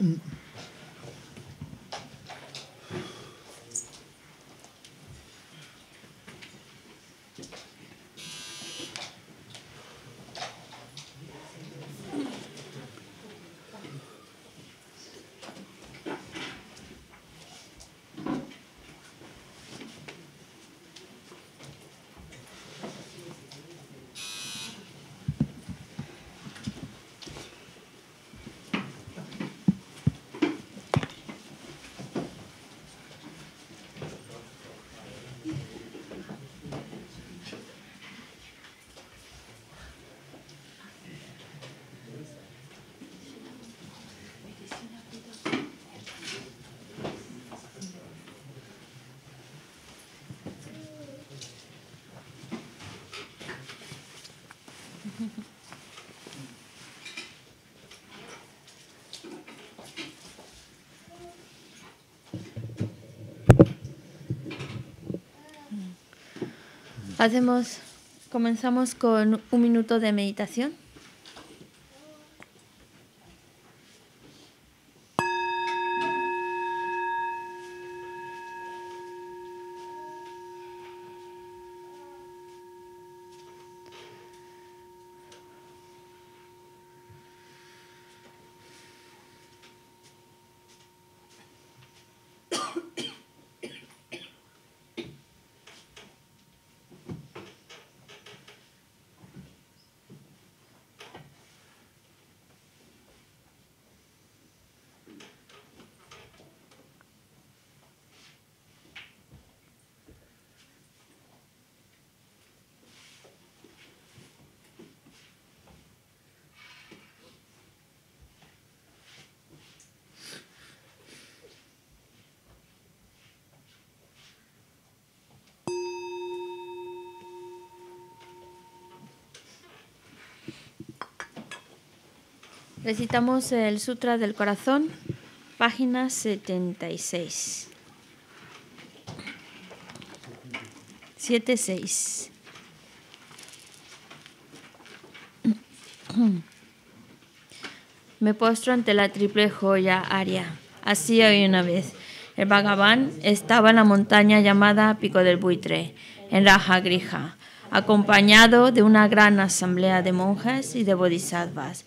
嗯。Hacemos, comenzamos con un minuto de meditación. Recitamos el Sutra del Corazón, página 76. 76. Me postro ante la triple joya aria. Así hoy una vez. El Bhagavan estaba en la montaña llamada Pico del Buitre, en Raja Grija, acompañado de una gran asamblea de monjas y de bodhisattvas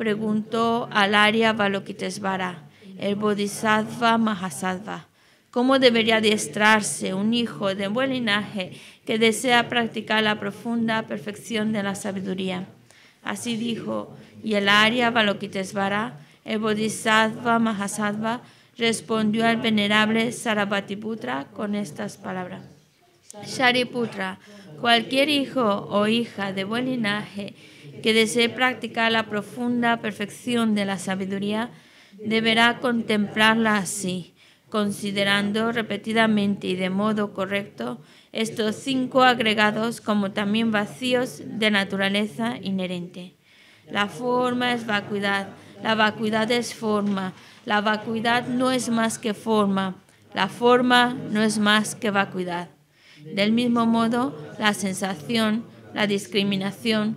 preguntó al Arya Balokitesvara, el Bodhisattva Mahasattva, cómo debería adiestrarse un hijo de buen linaje que desea practicar la profunda perfección de la sabiduría. Así dijo, y el Arya Balokitesvara, el Bodhisattva Mahasattva, respondió al venerable Sarabhatiputra con estas palabras. Shariputra, cualquier hijo o hija de buen linaje que desee practicar la profunda perfección de la sabiduría, deberá contemplarla así, considerando repetidamente y de modo correcto estos cinco agregados como también vacíos de naturaleza inherente. La forma es vacuidad, la vacuidad es forma, la vacuidad no es más que forma, la forma no es más que vacuidad. Del mismo modo, la sensación, la discriminación,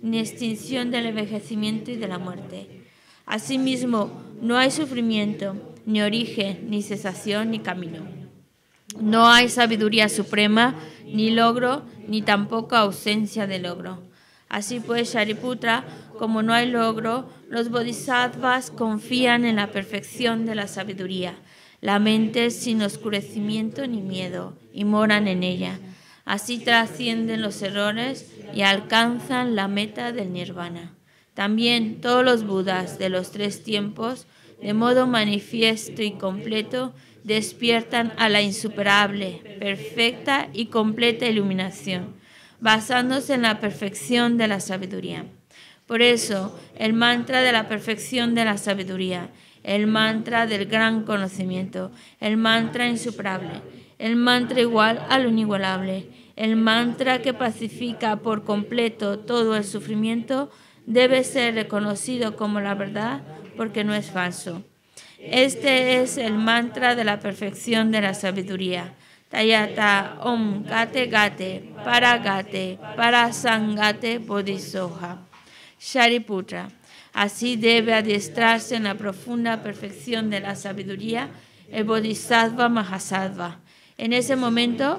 ni extinción del envejecimiento y de la muerte. Asimismo, no hay sufrimiento, ni origen, ni cesación, ni camino. No hay sabiduría suprema, ni logro, ni tampoco ausencia de logro. Así pues, Shariputra, como no hay logro, los bodhisattvas confían en la perfección de la sabiduría, la mente sin oscurecimiento ni miedo, y moran en ella. Así trascienden los errores y alcanzan la meta del nirvana. También todos los budas de los tres tiempos, de modo manifiesto y completo, despiertan a la insuperable, perfecta y completa iluminación, basándose en la perfección de la sabiduría. Por eso, el mantra de la perfección de la sabiduría, el mantra del gran conocimiento, el mantra insuperable, el mantra igual al inigualable, el mantra que pacifica por completo todo el sufrimiento debe ser reconocido como la verdad porque no es falso. Este es el mantra de la perfección de la sabiduría. Tayata Om Gate Gate Para Gate Para Sangate Bodhisoha. Shariputra. Así debe adiestrarse en la profunda perfección de la sabiduría el Bodhisattva Mahasattva. En ese momento,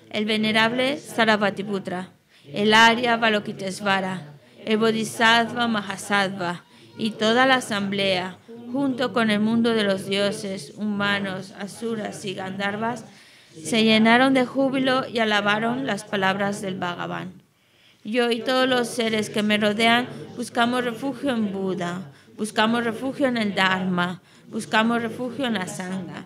el venerable Sarabhatiputra, el Arya Balokitesvara, el Bodhisattva Mahasattva y toda la asamblea, junto con el mundo de los dioses, humanos, asuras y gandharvas, se llenaron de júbilo y alabaron las palabras del Bhagavan. Yo y todos los seres que me rodean buscamos refugio en Buda, buscamos refugio en el Dharma, buscamos refugio en la Sangha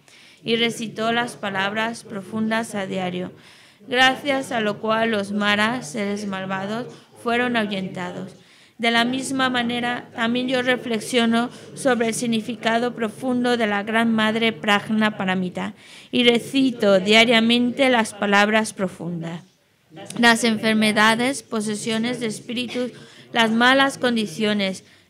y recitó las palabras profundas a diario, gracias a lo cual los maras, seres malvados, fueron ahuyentados. De la misma manera, también yo reflexiono sobre el significado profundo de la Gran Madre pragna Paramita y recito diariamente las palabras profundas. Las enfermedades, posesiones de espíritus, las malas condiciones,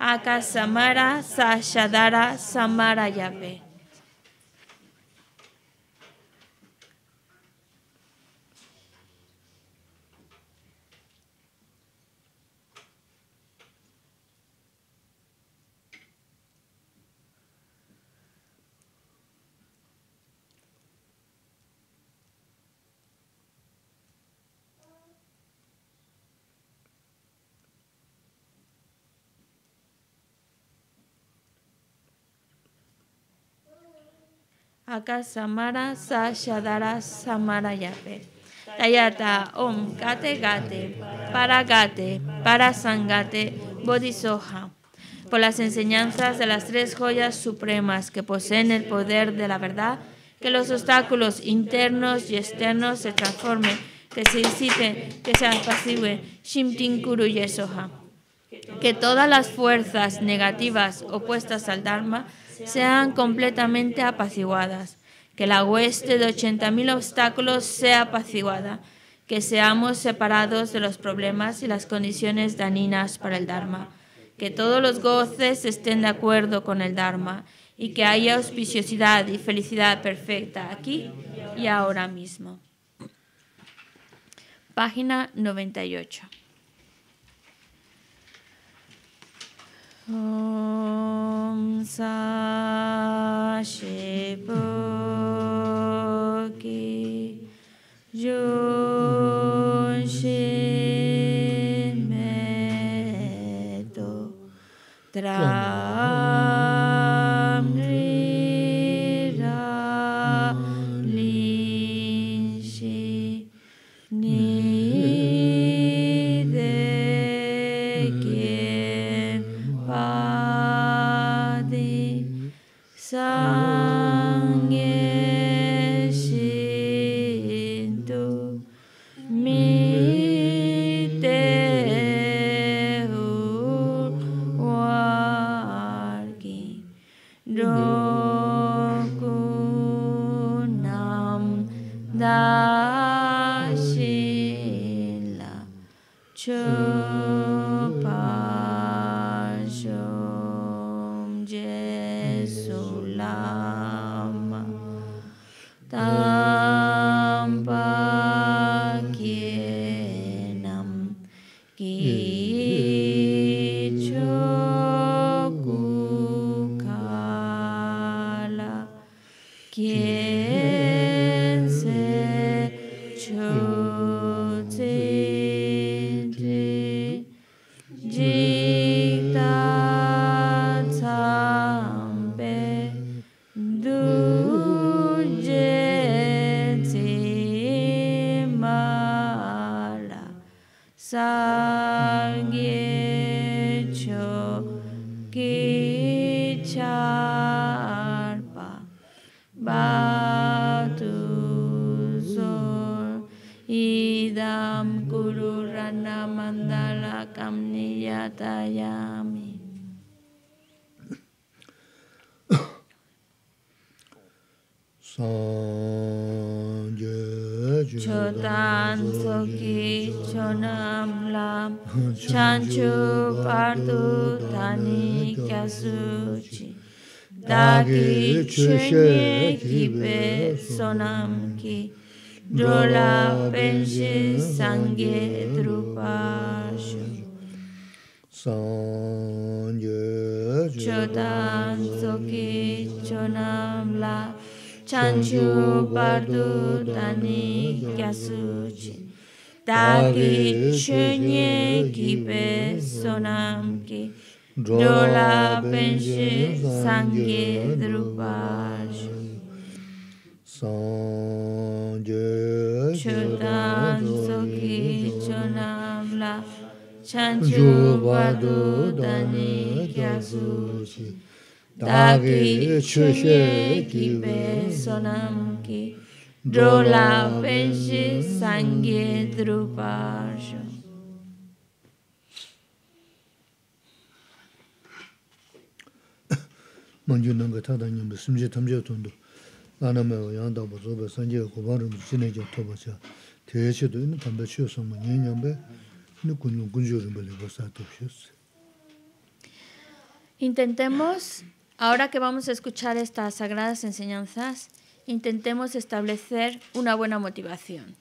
Aka Samara, Sashadara, Samara Yabe. Akasamara shadara Samara Yape. Tayata Om Gate Gate para sangate, Bodhisoha. Por las enseñanzas de las tres joyas supremas que poseen el poder de la verdad, que los obstáculos internos y externos se transformen, que se disipen, que se pasive, Shimtin Kuru Que todas las fuerzas negativas opuestas al Dharma sean completamente apaciguadas, que la hueste de 80.000 obstáculos sea apaciguada, que seamos separados de los problemas y las condiciones daninas para el Dharma, que todos los goces estén de acuerdo con el Dharma y que haya auspiciosidad y felicidad perfecta aquí y ahora mismo. Página 98. Om Sashipoki Jushimeto Tra suci. Dagi chenye gibe sonam ki dola penshi sangye drupaj. Sangye chodam soki chonam la chanchu badu dani kya suci. Dagi chenye gibe sonam ki Rola Peshe Sangye Drupasha. Mangyu Nanga Tata Nyambe Simche Tamche Tondo Laname Yang Dabo Zobe Sangye Kubarum Chine Kya Toba Cha Teye Che Do Yine Tambe Che Sangma Nyen Nyambe Ni Kunyo Kunjo Rinpa Lepa Sato Shes Intentemos, ahora que vamos a escuchar estas sagradas enseñanzas, intentemos establecer una buena motivación.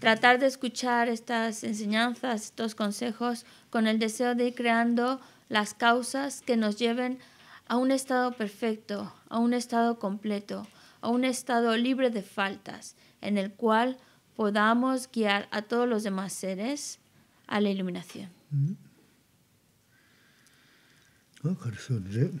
Tratar de escuchar estas enseñanzas, estos consejos, con el deseo de ir creando las causas que nos lleven a un estado perfecto, a un estado completo, a un estado libre de faltas, en el cual podamos guiar a todos los demás seres a la iluminación. Mm-hmm. Oh, ¿eh?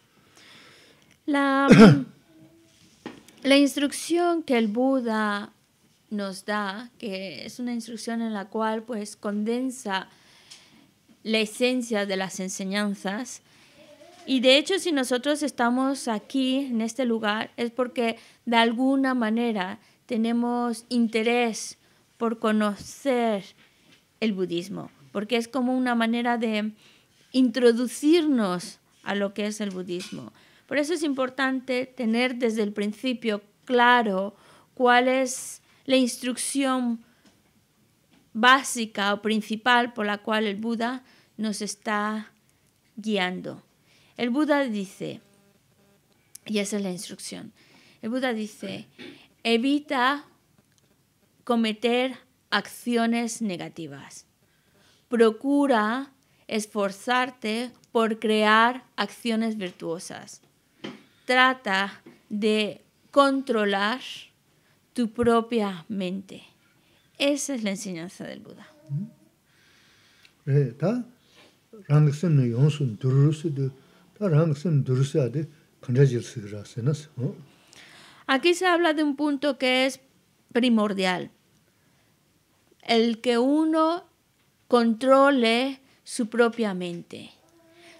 La, instrucción que el Buda nos da, que es una instrucción en la cual pues condensa la esencia de las enseñanzas. Y de hecho, si nosotros estamos aquí, en este lugar, es porque de alguna manera tenemos interés por conocer el budismo, porque es como una manera de introducirnos a lo que es el budismo. Por eso es importante tener desde el principio claro cuál es la instrucción básica o principal por la cual el Buda nos está guiando. El Buda dice, y esa es la instrucción, el Buda dice, evita cometer acciones negativas. Procura esforzarte por crear acciones virtuosas trata de controlar tu propia mente. Esa es la enseñanza del Buda. Aquí se habla de un punto que es primordial. El que uno controle su propia mente.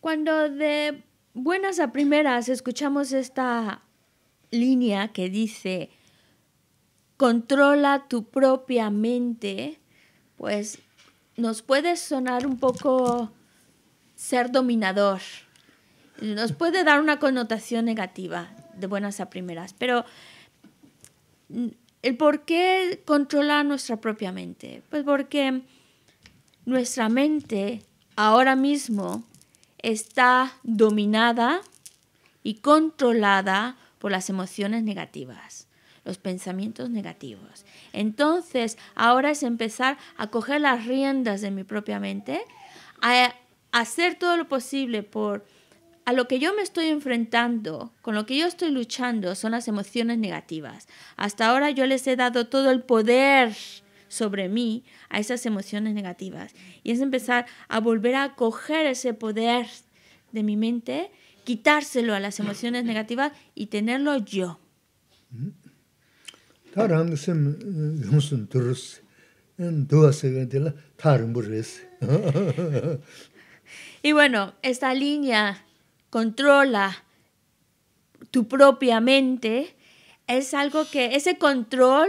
Cuando de buenas a primeras escuchamos esta línea que dice, controla tu propia mente, pues nos puede sonar un poco ser dominador, nos puede dar una connotación negativa de buenas a primeras, pero mm, el por qué controla nuestra propia mente, pues porque nuestra mente ahora mismo está dominada y controlada por las emociones negativas, los pensamientos negativos. Entonces, ahora es empezar a coger las riendas de mi propia mente, a hacer todo lo posible por a lo que yo me estoy enfrentando, con lo que yo estoy luchando, son las emociones negativas. Hasta ahora yo les he dado todo el poder sobre mí a esas emociones negativas. Y es empezar a volver a coger ese poder de mi mente, quitárselo a las emociones negativas y tenerlo yo. Mm-hmm. Y bueno, esta línea controla tu propia mente es algo que ese control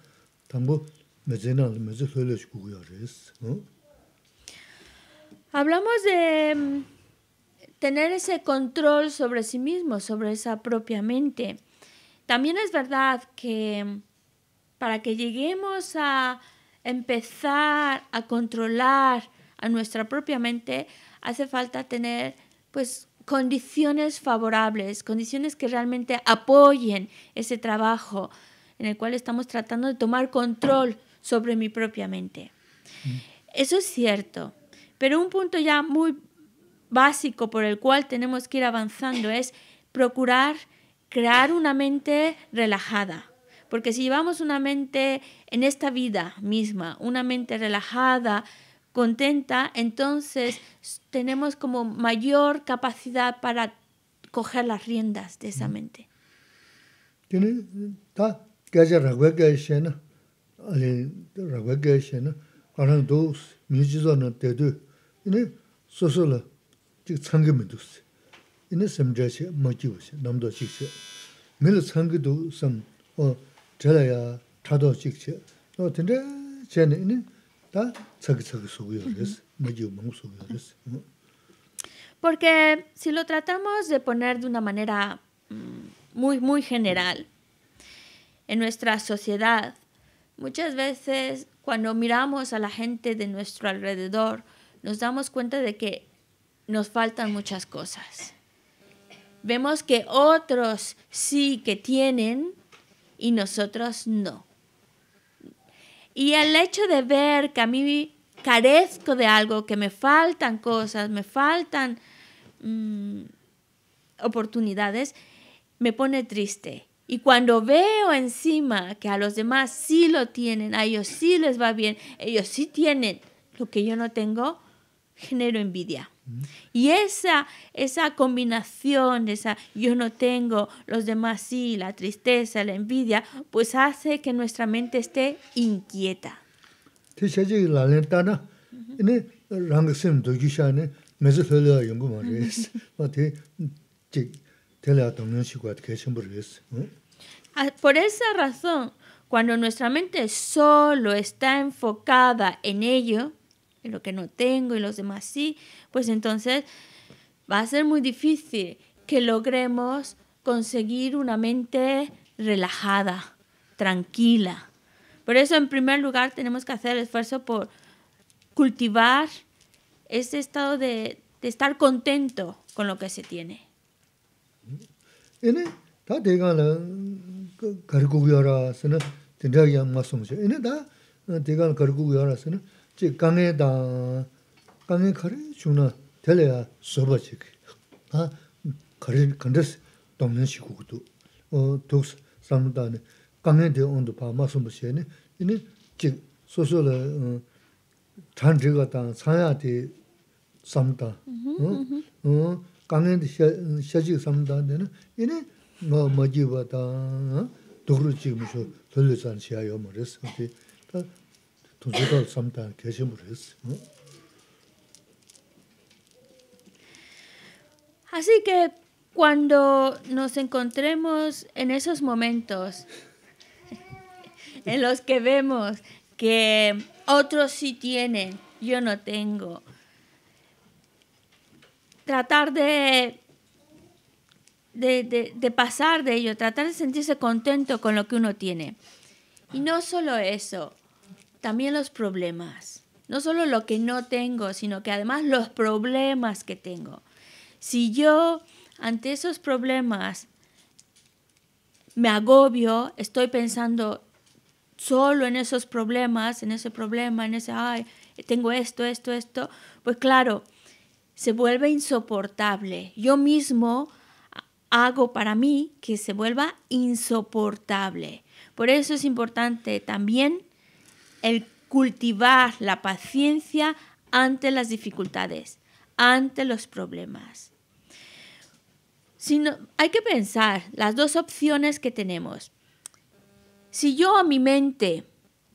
Hablamos de em, tener ese control sobre sí mismo, sobre esa propia mente. También es verdad que em, para que lleguemos a empezar a controlar a nuestra propia mente, hace falta tener pues condiciones favorables, condiciones que realmente apoyen ese trabajo en el cual estamos tratando de tomar control sobre mi propia mente. Eso es cierto, pero un punto ya muy básico por el cual tenemos que ir avanzando es procurar crear una mente relajada. Porque si llevamos una mente en esta vida misma, una mente relajada, contenta, entonces tenemos como mayor capacidad para coger las riendas de esa mente. ¿Tiene? gaja ragwa gaya she na, ali ragwa gaya she na, karang doos, minjizo na dedu, ini soso la jik tsangi mi doos. Ini samjaya she, ma jiwa she, namdo jik she. Mili tsangi do sam, o jala ya tado jik No, tanda she na ini da tsagi tsagi suguyo res, ma jiwa Porque si lo tratamos de poner de una manera mm, muy, muy general, en nuestra sociedad. Muchas veces cuando miramos a la gente de nuestro alrededor, nos damos cuenta de que nos faltan muchas cosas. Vemos que otros sí que tienen y nosotros no. Y el hecho de ver que a mí carezco de algo, que me faltan cosas, me faltan mm, oportunidades, me pone triste. Y cuando veo encima que a los demás sí lo tienen, a ellos sí les va bien, ellos sí tienen lo que yo no tengo, genero envidia. Mm. Y esa, esa combinación de esa yo no tengo, los demás sí, la tristeza, la envidia, pues hace que nuestra mente esté inquieta. Ah, por esa razón, cuando nuestra mente solo está enfocada en ello, en lo que no tengo y los demás sí, pues entonces va a ser muy difícil que logremos conseguir una mente relajada, tranquila. Por eso, en primer lugar, tenemos que hacer el esfuerzo por cultivar ese estado de, estar contento con lo que se tiene. ¿Tiene? 다 대간은 거르국여라서는 진작이 안 맞습니다. 얘네 다 대간 거르국여라서는 지 강에다 강에 거리 주나 될래야 서버지. 아 거리 근데 동네 시국도 어 독스 삼다네 강에 대 온도 봐 맞습니다. 얘네 얘네 지 소소를 어 단지가 다 사야디 삼다. 응? 어 강에 셔지 삼다네는 얘네 Así que cuando nos encontremos en esos momentos en los que vemos que otros sí tienen, yo no tengo, tratar de de, pasar de ello, tratar de sentirse contento con lo que uno tiene. Y no solo eso, también los problemas. No solo lo que no tengo, sino que además los problemas que tengo. Si yo ante esos problemas me agobio, estoy pensando solo en esos problemas, en ese problema, en ese, ay, tengo esto, esto, esto, pues claro, se vuelve insoportable. Yo mismo hago para mí que se vuelva insoportable. Por eso es importante también el cultivar la paciencia ante las dificultades, ante los problemas. Si hay que pensar las dos opciones que tenemos. Si yo a mi mente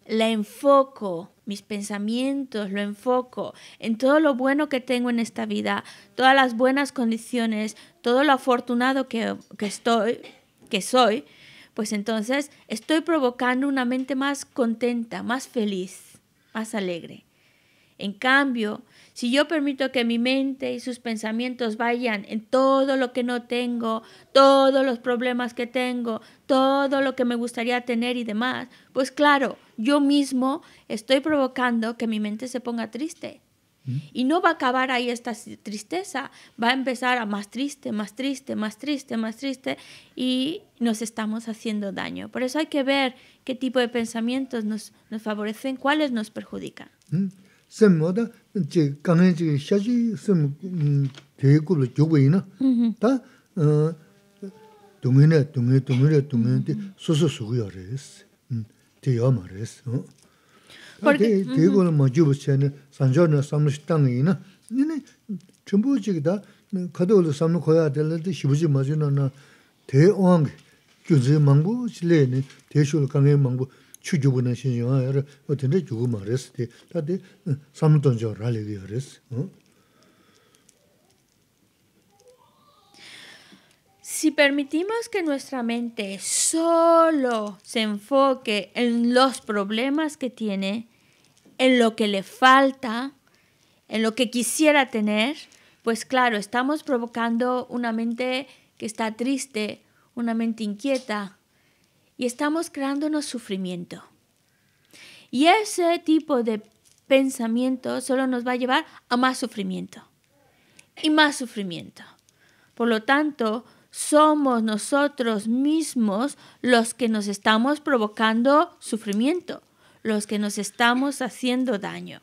la enfoco, mis pensamientos, lo enfoco en todo lo bueno que tengo en esta vida, todas las buenas condiciones, todo lo afortunado que, que estoy, que soy, pues entonces estoy provocando una mente más contenta, más feliz, más alegre. En cambio, si yo permito que mi mente y sus pensamientos vayan en todo lo que no tengo, todos los problemas que tengo, todo lo que me gustaría tener y demás, pues claro, yo mismo estoy provocando que mi mente se ponga triste. Mm. Y no va a acabar ahí esta tristeza, va a empezar a más triste, más triste, más triste, más triste y nos estamos haciendo daño. Por eso hay que ver qué tipo de pensamientos nos, favorecen, cuáles nos perjudican. Mm. sēmwa dā jī kāngiān jī xiā jī sēm tē kūp lō jōg bāyī na, dā dōngi nā, dōngi, dōngi nā, dōngi 뭐 dī sō sō sō yā rē sī, tē yā mā rē sī. Tē kūp lō mā jī bā kātā lō Si permitimos que nuestra mente solo se enfoque en los problemas que tiene, en lo que le falta, en lo que quisiera tener, pues claro, estamos provocando una mente que está triste, una mente inquieta, y estamos creándonos sufrimiento. Y ese tipo de pensamiento solo nos va a llevar a más sufrimiento y más sufrimiento. Por lo tanto, somos nosotros mismos los que nos estamos provocando sufrimiento, los que nos estamos haciendo daño.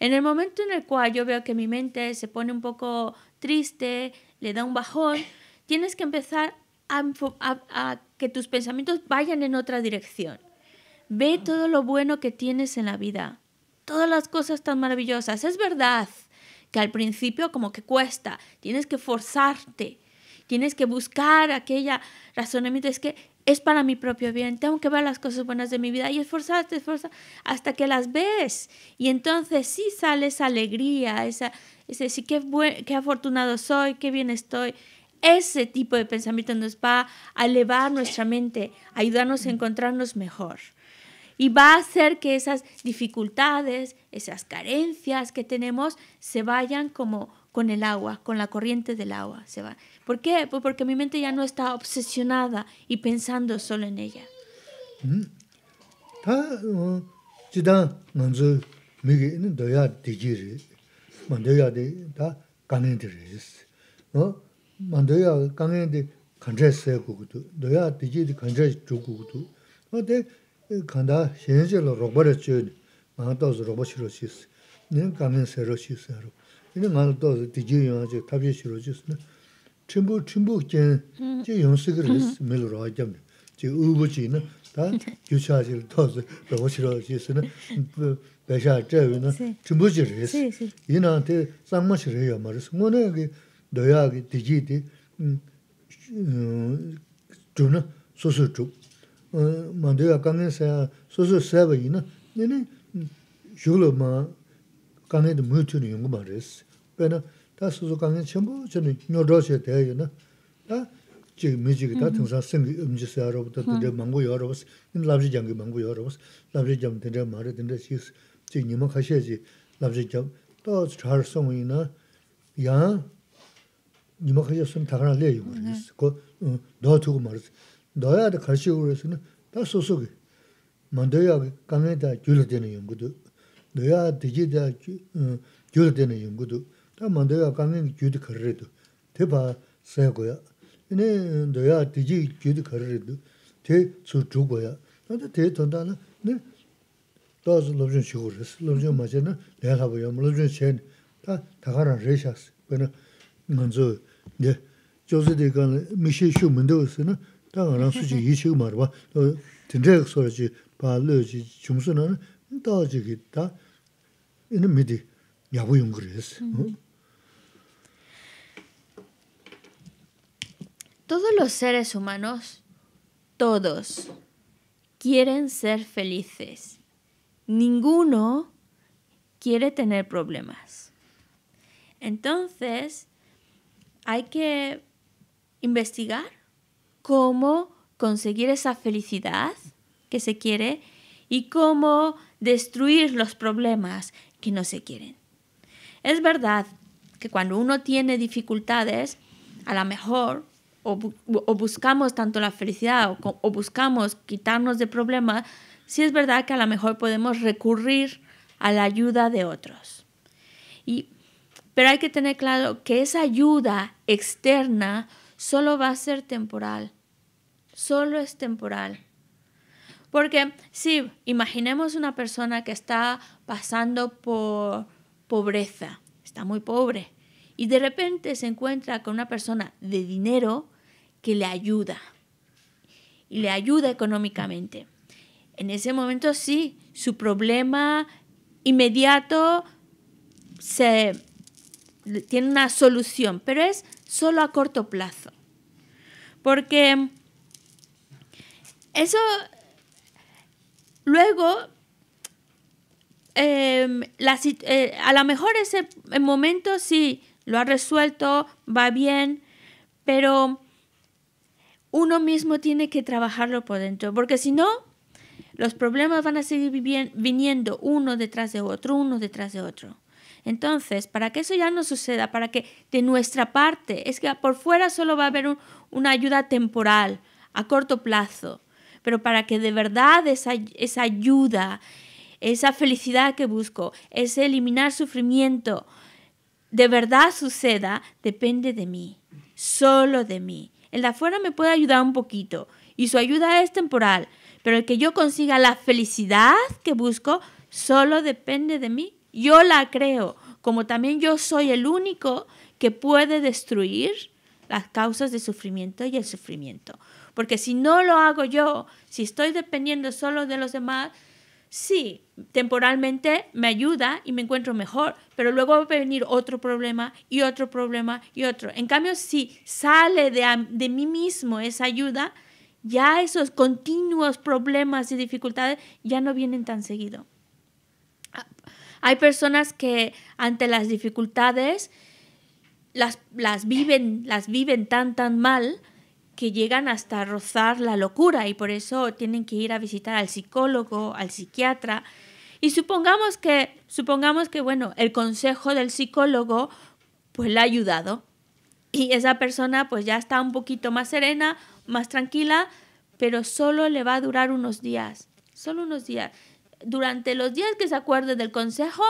En el momento en el cual yo veo que mi mente se pone un poco triste, le da un bajón, tienes que empezar a, a, que tus pensamientos vayan en otra dirección. Ve todo lo bueno que tienes en la vida, todas las cosas tan maravillosas. Es verdad que al principio como que cuesta, tienes que forzarte, tienes que buscar aquella razonamiento, es que es para mi propio bien, tengo que ver las cosas buenas de mi vida y esforzarte, esforzarte hasta que las ves. Y entonces sí sale esa alegría, esa, ese sí, qué, qué afortunado soy, qué bien estoy ese tipo de pensamiento nos va a elevar nuestra mente, ayudarnos a encontrarnos mejor. Y va a hacer que esas dificultades, esas carencias que tenemos, se vayan como con el agua, con la corriente del agua. Se va. ¿Por qué? Pues porque mi mente ya no está obsesionada y pensando solo en ella. 만도야 강에데 간제스에 고고도 너야 디지디 간제 주고고도 어데 간다 현재로 로버렸죠 만도스 로버시로시스 는 강에서로시스로 이는 만도스 디지요 아주 탑시로시스는 첨부 첨부 겐 이제 연습을 했어 밀로 하자 이제 의부지는 다 교차질 더스 로버시로시스는 배샤 저위는 첨부지를 했어 이나한테 쌍마시를 해요 말해서 뭐네 dōyāgi dījī dī chūp nā sūsū chūp. Mā dōyā kāngi sāyā sūsū sāyā bā yī nā, shūla mā kāngi dī mū tū nī yungu mā rī sī. Bā nā, tā sūsū kāngi chīmbū chī nī nyō rō shē tēyā yī nā, tā chī mī chī kī tā tīng sā 야 니마가야 숨 타가나 레이 그랬어. 그 너하고 말았어. 너야도 같이 그랬으나 다 소속이. 만대야 가능하다 줄을 되는 연구도. 너야 되지다 줄을 연구도. 다 만대야 가능 줄도 그래도. 대봐 세고야. 이네 너야 되지 줄도 그래도. 대수 주고야. 근데 대돈다는 네. 다스 로준 시고르스. 로준 마제는 내가 보여. 로준 첸. 다 다가라 레샤스. 그러나 nganzu, ya, jose de gana, mis shu mendo wisi na, ta nga rang suji yi shi kumar wa, tindra yag sora chi, pa lo chi, chungsu na, ta wachi ki, ta, ina midi, mm-hmm. hm. Todos los seres humanos, todos, quieren ser felices. Ninguno quiere tener problemas. Entonces, hay que investigar cómo conseguir esa felicidad que se quiere y cómo destruir los problemas que no se quieren. Es verdad que cuando uno tiene dificultades, a lo mejor o, buscamos tanto la felicidad o, buscamos quitarnos de problemas, sí es verdad que a lo mejor podemos recurrir a la ayuda de otros. Y pero hay que tener claro que esa ayuda externa solo va a ser temporal. Solo es temporal. Porque si imaginemos una persona que está pasando por pobreza, está muy pobre, y de repente se encuentra con una persona de dinero que le ayuda, y le ayuda económicamente. En ese momento sí, su problema inmediato se tiene una solución, pero es solo a corto plazo. Porque eso luego em, la, eh, a lo mejor ese momento sí lo ha resuelto, va bien, pero uno mismo tiene que trabajarlo por dentro, porque si no, los problemas van a seguir viniendo uno detrás de otro, uno detrás de otro. Entonces, para que eso ya no suceda, para que de nuestra parte, es que por fuera solo va a haber una ayuda temporal, a corto plazo, pero para que de verdad esa, esa ayuda, esa felicidad que busco, ese eliminar sufrimiento, de verdad suceda, depende de mí, solo de mí. El de afuera me puede ayudar un poquito y su ayuda es temporal, pero el que yo consiga la felicidad que busco solo depende de mí yo la creo, como también yo soy el único que puede destruir las causas de sufrimiento y el sufrimiento. Porque si no lo hago yo, si estoy dependiendo solo de los demás, sí, temporalmente me ayuda y me encuentro mejor, pero luego va a venir otro problema y otro problema y otro. En cambio, si sale de, de mí mismo esa ayuda, ya esos continuos problemas y dificultades ya no vienen tan seguido. Hay personas que ante las dificultades las, las, viven, las viven tan tan mal que llegan hasta rozar la locura y por eso tienen que ir a visitar al psicólogo, al psiquiatra. Y supongamos que, supongamos que bueno, el consejo del psicólogo pues le ha ayudado. Y esa persona pues ya está un poquito más serena, más tranquila, pero solo le va a durar unos días, solo unos días durante los días que se acuerde del consejo,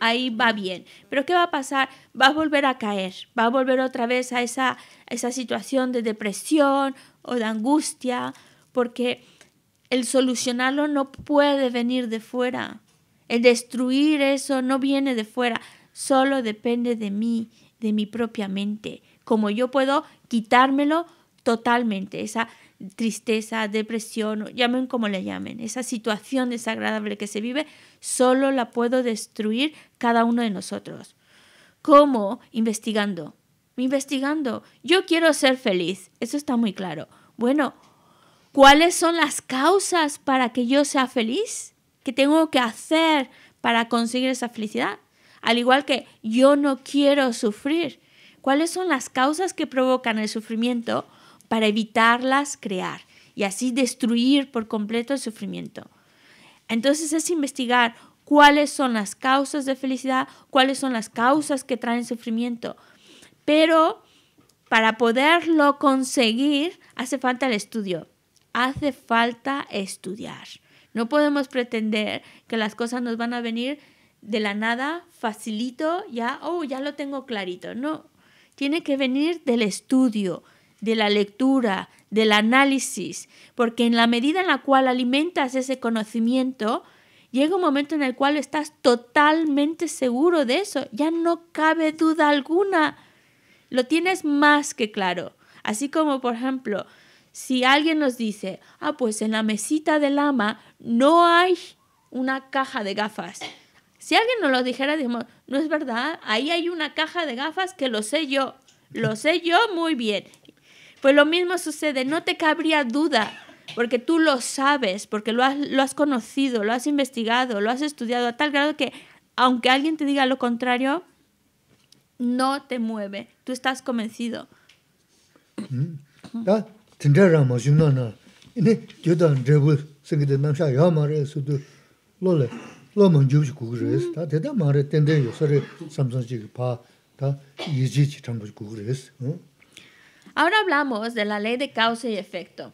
ahí va bien. Pero ¿qué va a pasar? Va a volver a caer, va a volver otra vez a esa, esa situación de depresión o de angustia, porque el solucionarlo no puede venir de fuera. El destruir eso no viene de fuera, solo depende de mí, de mi propia mente. Como yo puedo quitármelo totalmente, esa, tristeza, depresión, llamen como le llamen, esa situación desagradable que se vive, solo la puedo destruir cada uno de nosotros. ¿Cómo? Investigando. Investigando. Yo quiero ser feliz, eso está muy claro. Bueno, ¿cuáles son las causas para que yo sea feliz? ¿Qué tengo que hacer para conseguir esa felicidad? Al igual que yo no quiero sufrir. ¿Cuáles son las causas que provocan el sufrimiento? para evitarlas crear y así destruir por completo el sufrimiento. Entonces es investigar cuáles son las causas de felicidad, cuáles son las causas que traen sufrimiento. Pero para poderlo conseguir hace falta el estudio, hace falta estudiar. No podemos pretender que las cosas nos van a venir de la nada, facilito, ya, oh, ya lo tengo clarito. No, tiene que venir del estudio, de la lectura, del análisis, porque en la medida en la cual alimentas ese conocimiento, llega un momento en el cual estás totalmente seguro de eso, ya no cabe duda alguna, lo tienes más que claro. Así como, por ejemplo, si alguien nos dice, ah, pues en la mesita del ama no hay una caja de gafas. Si alguien nos lo dijera, digamos, no es verdad, ahí hay una caja de gafas que lo sé yo, lo sé yo muy bien pues lo mismo sucede, no te cabría duda, porque tú lo sabes, porque lo has, lo has conocido, lo has investigado, lo has estudiado a tal grado que aunque alguien te diga lo contrario, no te mueve, tú estás convencido. Mm. Ahora hablamos de la ley de causa y efecto.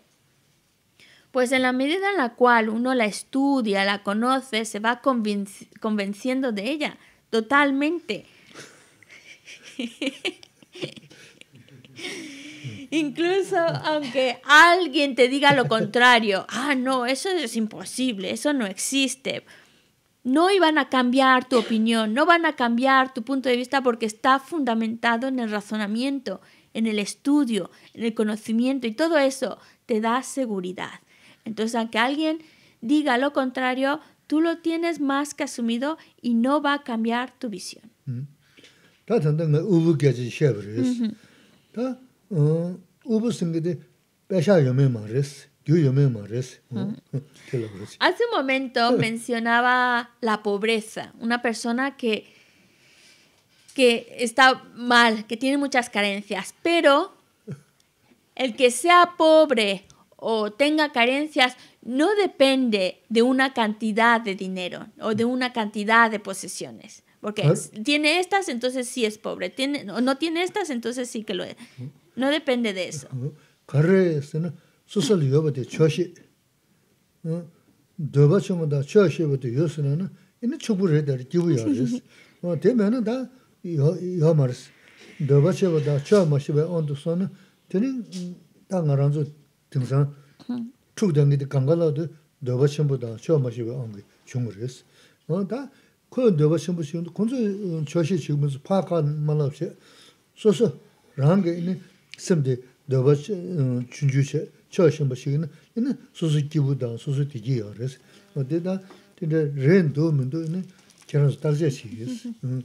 Pues en la medida en la cual uno la estudia, la conoce, se va convenciendo de ella totalmente. Incluso aunque alguien te diga lo contrario, ah, no, eso es imposible, eso no existe. No iban a cambiar tu opinión, no van a cambiar tu punto de vista porque está fundamentado en el razonamiento, en el estudio, en el conocimiento y todo eso te da seguridad. Entonces, aunque alguien diga lo contrario, tú lo tienes más que asumido y no va a cambiar tu visión. Mm-hmm. Mm-hmm. Uh, mm-hmm. Hace un momento mencionaba la pobreza, una persona que que está mal, que tiene muchas carencias, pero el que sea pobre o tenga carencias no depende de una cantidad de dinero o de una cantidad de posesiones. Porque ¿Eh? tiene estas, entonces sí es pobre. Tiene, no tiene estas, entonces sí que lo es. No depende de eso. ¿Eh? yomarisi. Doba cheba da chaa ma shiba ondo sona, teni ta nga ranzo tingsan, chuk dangi di kangala do doba chenpo da chaa ma shiba ondo chungurisi. Da koyo doba chenpo shiba, kunzo choshi chigumizu paa kaa soso ini simdi chunju ini soso kibu soso ini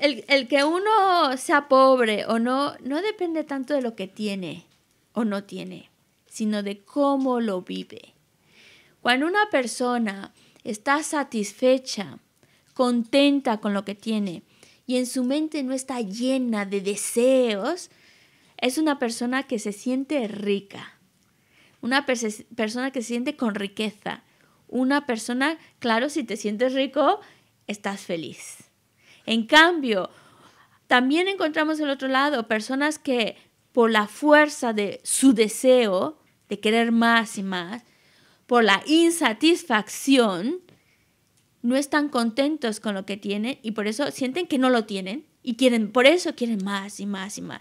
el, que uno sea pobre o no, no depende tanto de lo que tiene o no tiene, sino de cómo lo vive. Cuando una persona está satisfecha, contenta con lo que tiene y en su mente no está llena de deseos, es una persona que se siente rica una persona que se siente con riqueza, una persona, claro, si te sientes rico, estás feliz. En cambio, también encontramos el otro lado personas que por la fuerza de su deseo de querer más y más, por la insatisfacción, no están contentos con lo que tienen y por eso sienten que no lo tienen y quieren, por eso quieren más y más y más.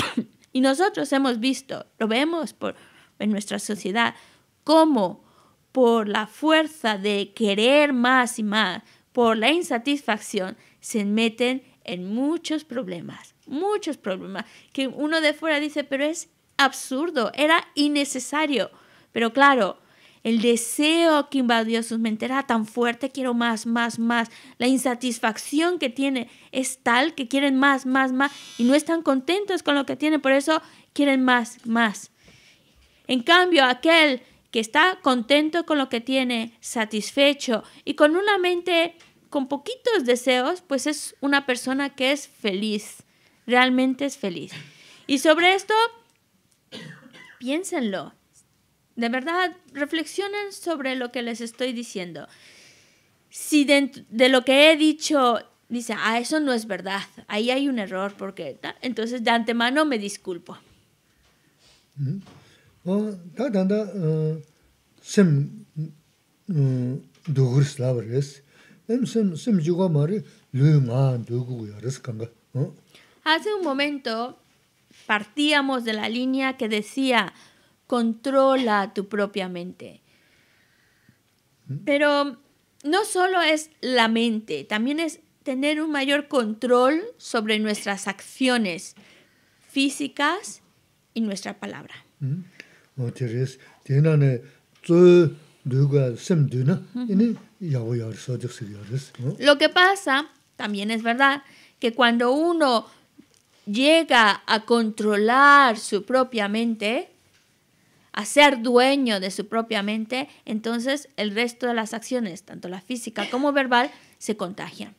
y nosotros hemos visto, lo vemos por en nuestra sociedad, como por la fuerza de querer más y más, por la insatisfacción, se meten en muchos problemas, muchos problemas, que uno de fuera dice, pero es absurdo, era innecesario. Pero claro, el deseo que invadió sus mentes era tan fuerte, quiero más, más, más. La insatisfacción que tiene es tal que quieren más, más, más y no están contentos con lo que tienen, por eso quieren más, más. En cambio, aquel que está contento con lo que tiene, satisfecho y con una mente con poquitos deseos, pues es una persona que es feliz, realmente es feliz. Y sobre esto, piénsenlo. De verdad, reflexionen sobre lo que les estoy diciendo. Si de, lo que he dicho dice, ah, eso no es verdad, ahí hay un error, porque entonces de antemano me disculpo. Hace un momento partíamos de la línea que decía controla tu propia mente. Pero no solo es la mente, también es tener un mayor control sobre nuestras acciones físicas y nuestra palabra. Mm. Lo que pasa, también es verdad, que cuando uno llega a controlar su propia mente, a ser dueño de su propia mente, entonces el resto de las acciones, tanto la física como verbal, se contagian.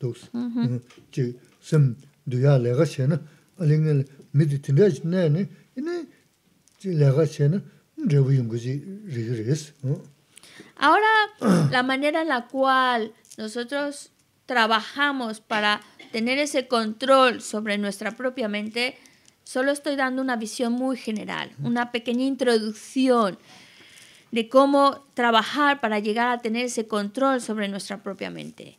Ahora, la manera en la cual nosotros trabajamos para tener ese control sobre nuestra propia mente, solo estoy dando una visión muy general, una pequeña introducción de cómo trabajar para llegar a tener ese control sobre nuestra propia mente.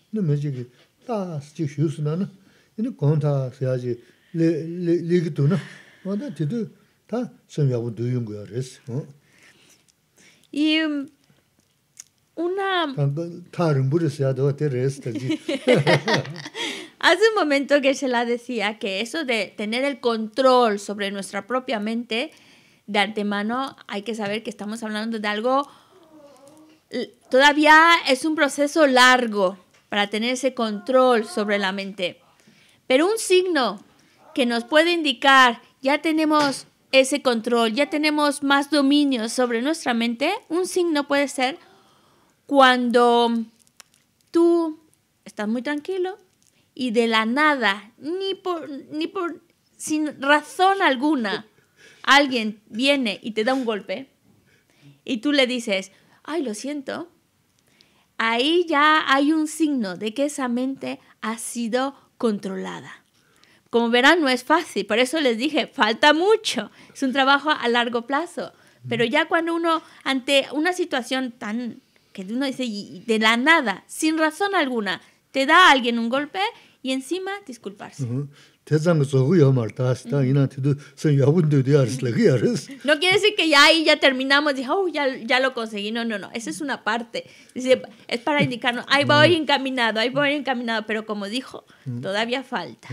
no me dice kī tā sī chī shū sī nā nā, yinā gōng tā sī yā chī lī kī tū nā, wā tā tī tū tā Y una... Tā rīmbu rī de yā Hace un momento que se la decía que eso de tener el control sobre nuestra propia mente, de antemano hay que saber que estamos hablando de algo, todavía es un proceso largo, para tener ese control sobre la mente. Pero un signo que nos puede indicar ya tenemos ese control, ya tenemos más dominio sobre nuestra mente, un signo puede ser cuando tú estás muy tranquilo y de la nada, ni por, ni por, sin razón alguna, alguien viene y te da un golpe y tú le dices, ay, lo siento, ahí ya hay un signo de que esa mente ha sido controlada. Como verán, no es fácil, por eso les dije, falta mucho, es un trabajo a largo plazo, pero ya cuando uno ante una situación tan que uno dice de la nada, sin razón alguna, te da a alguien un golpe y encima disculparse. Mm. No quiere decir que ya ahí ya terminamos, Dijo, oh, ya, ya lo conseguí. No, no, no, esa es una parte. Es para mm. indicarnos, ahí voy mm. encaminado, ahí voy encaminado, pero como dijo, todavía falta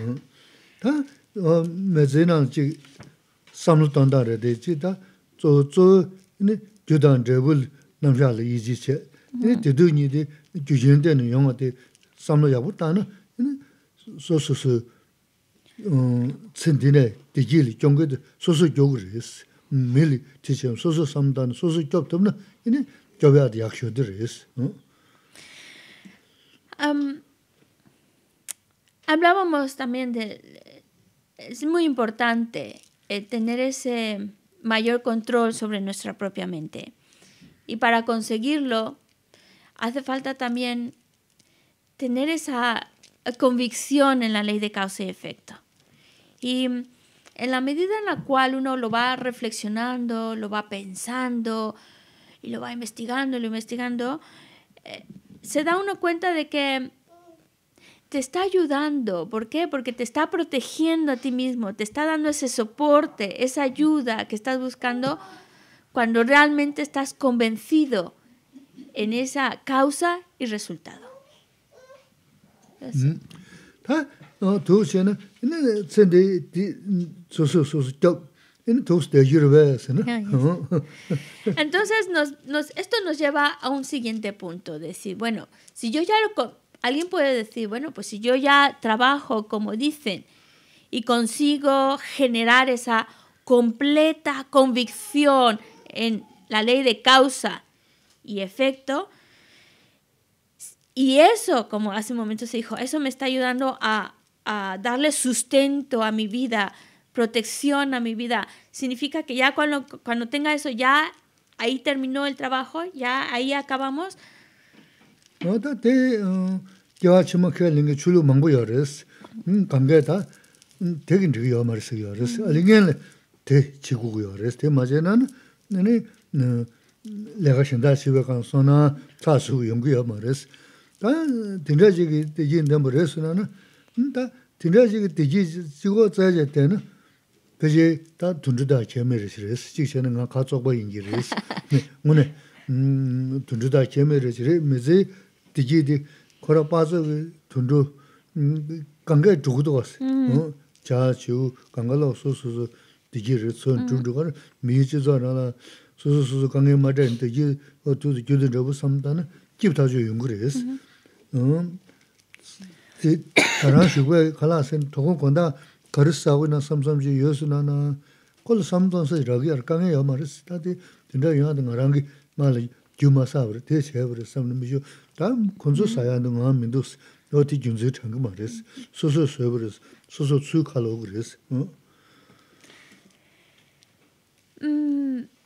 hablábamos también de es muy importante eh, tener ese mayor control sobre nuestra propia mente y para conseguirlo hace falta también tener esa convicción en la ley de causa y efecto y mm, en la medida en la cual uno lo va reflexionando, lo va pensando y lo va investigando, lo investigando, eh, se da uno cuenta de que te está ayudando. ¿Por qué? Porque te está protegiendo a ti mismo, te está dando ese soporte, esa ayuda que estás buscando cuando realmente estás convencido en esa causa y resultado. Mm. Ah, entonces, nos, esto nos lleva a un siguiente punto, decir, bueno, si yo ya lo... Alguien puede decir, bueno, pues si yo ya trabajo, como dicen, y consigo generar esa completa convicción en la ley de causa y efecto, y eso, como hace un momento se dijo, eso me está ayudando a darle sustento a mi vida, protección a mi vida. Significa que ya cuando, cuando tenga eso, ya ahí terminó el trabajo, ya ahí acabamos. 근데 드려지게 되지 지고 자야 되네. 그지 다 둔주다 제메를 실을 쓰지 저는 가족 네. 오늘 음 둔주다 제메를 실을 미지 되게 코로 빠져 둔주 강개 죽도록 왔어. 어? 자주 강가로 소소소 되게 손 둔주가 미지 저러나 소소소 강개 맞아 되게 어 둔주 줄 잡으면 담다는 집다 주용 음 karanshukwe kalaasen, togon konda karisawu na samsamji yosu na 러기어 강에 samsamsi ragi ar kange yaw 주마사브르 tati tinda yungaad nga rangi maali gyuma sabri, te chebri samni miyo,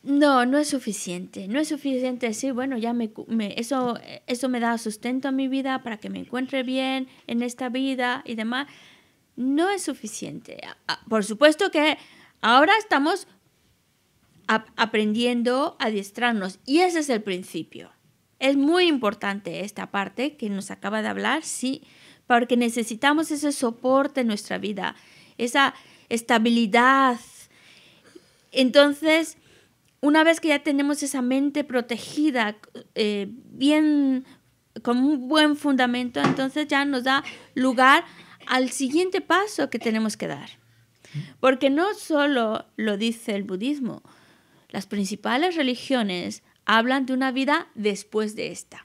No, no es suficiente. No es suficiente Sí, bueno, ya me, eso, eso me da sustento a mi vida para que me encuentre bien en esta vida y demás. No es suficiente. Ah, ah, por supuesto que ahora estamos aprendiendo a adiestrarnos y ese es el principio. Es muy importante esta parte que nos acaba de hablar, sí, porque necesitamos ese soporte en nuestra vida, esa estabilidad. Entonces, una vez que ya tenemos esa mente protegida, eh, bien, con un buen fundamento, entonces ya nos da lugar al siguiente paso que tenemos que dar. Porque no solo lo dice el budismo, las principales religiones hablan de una vida después de esta.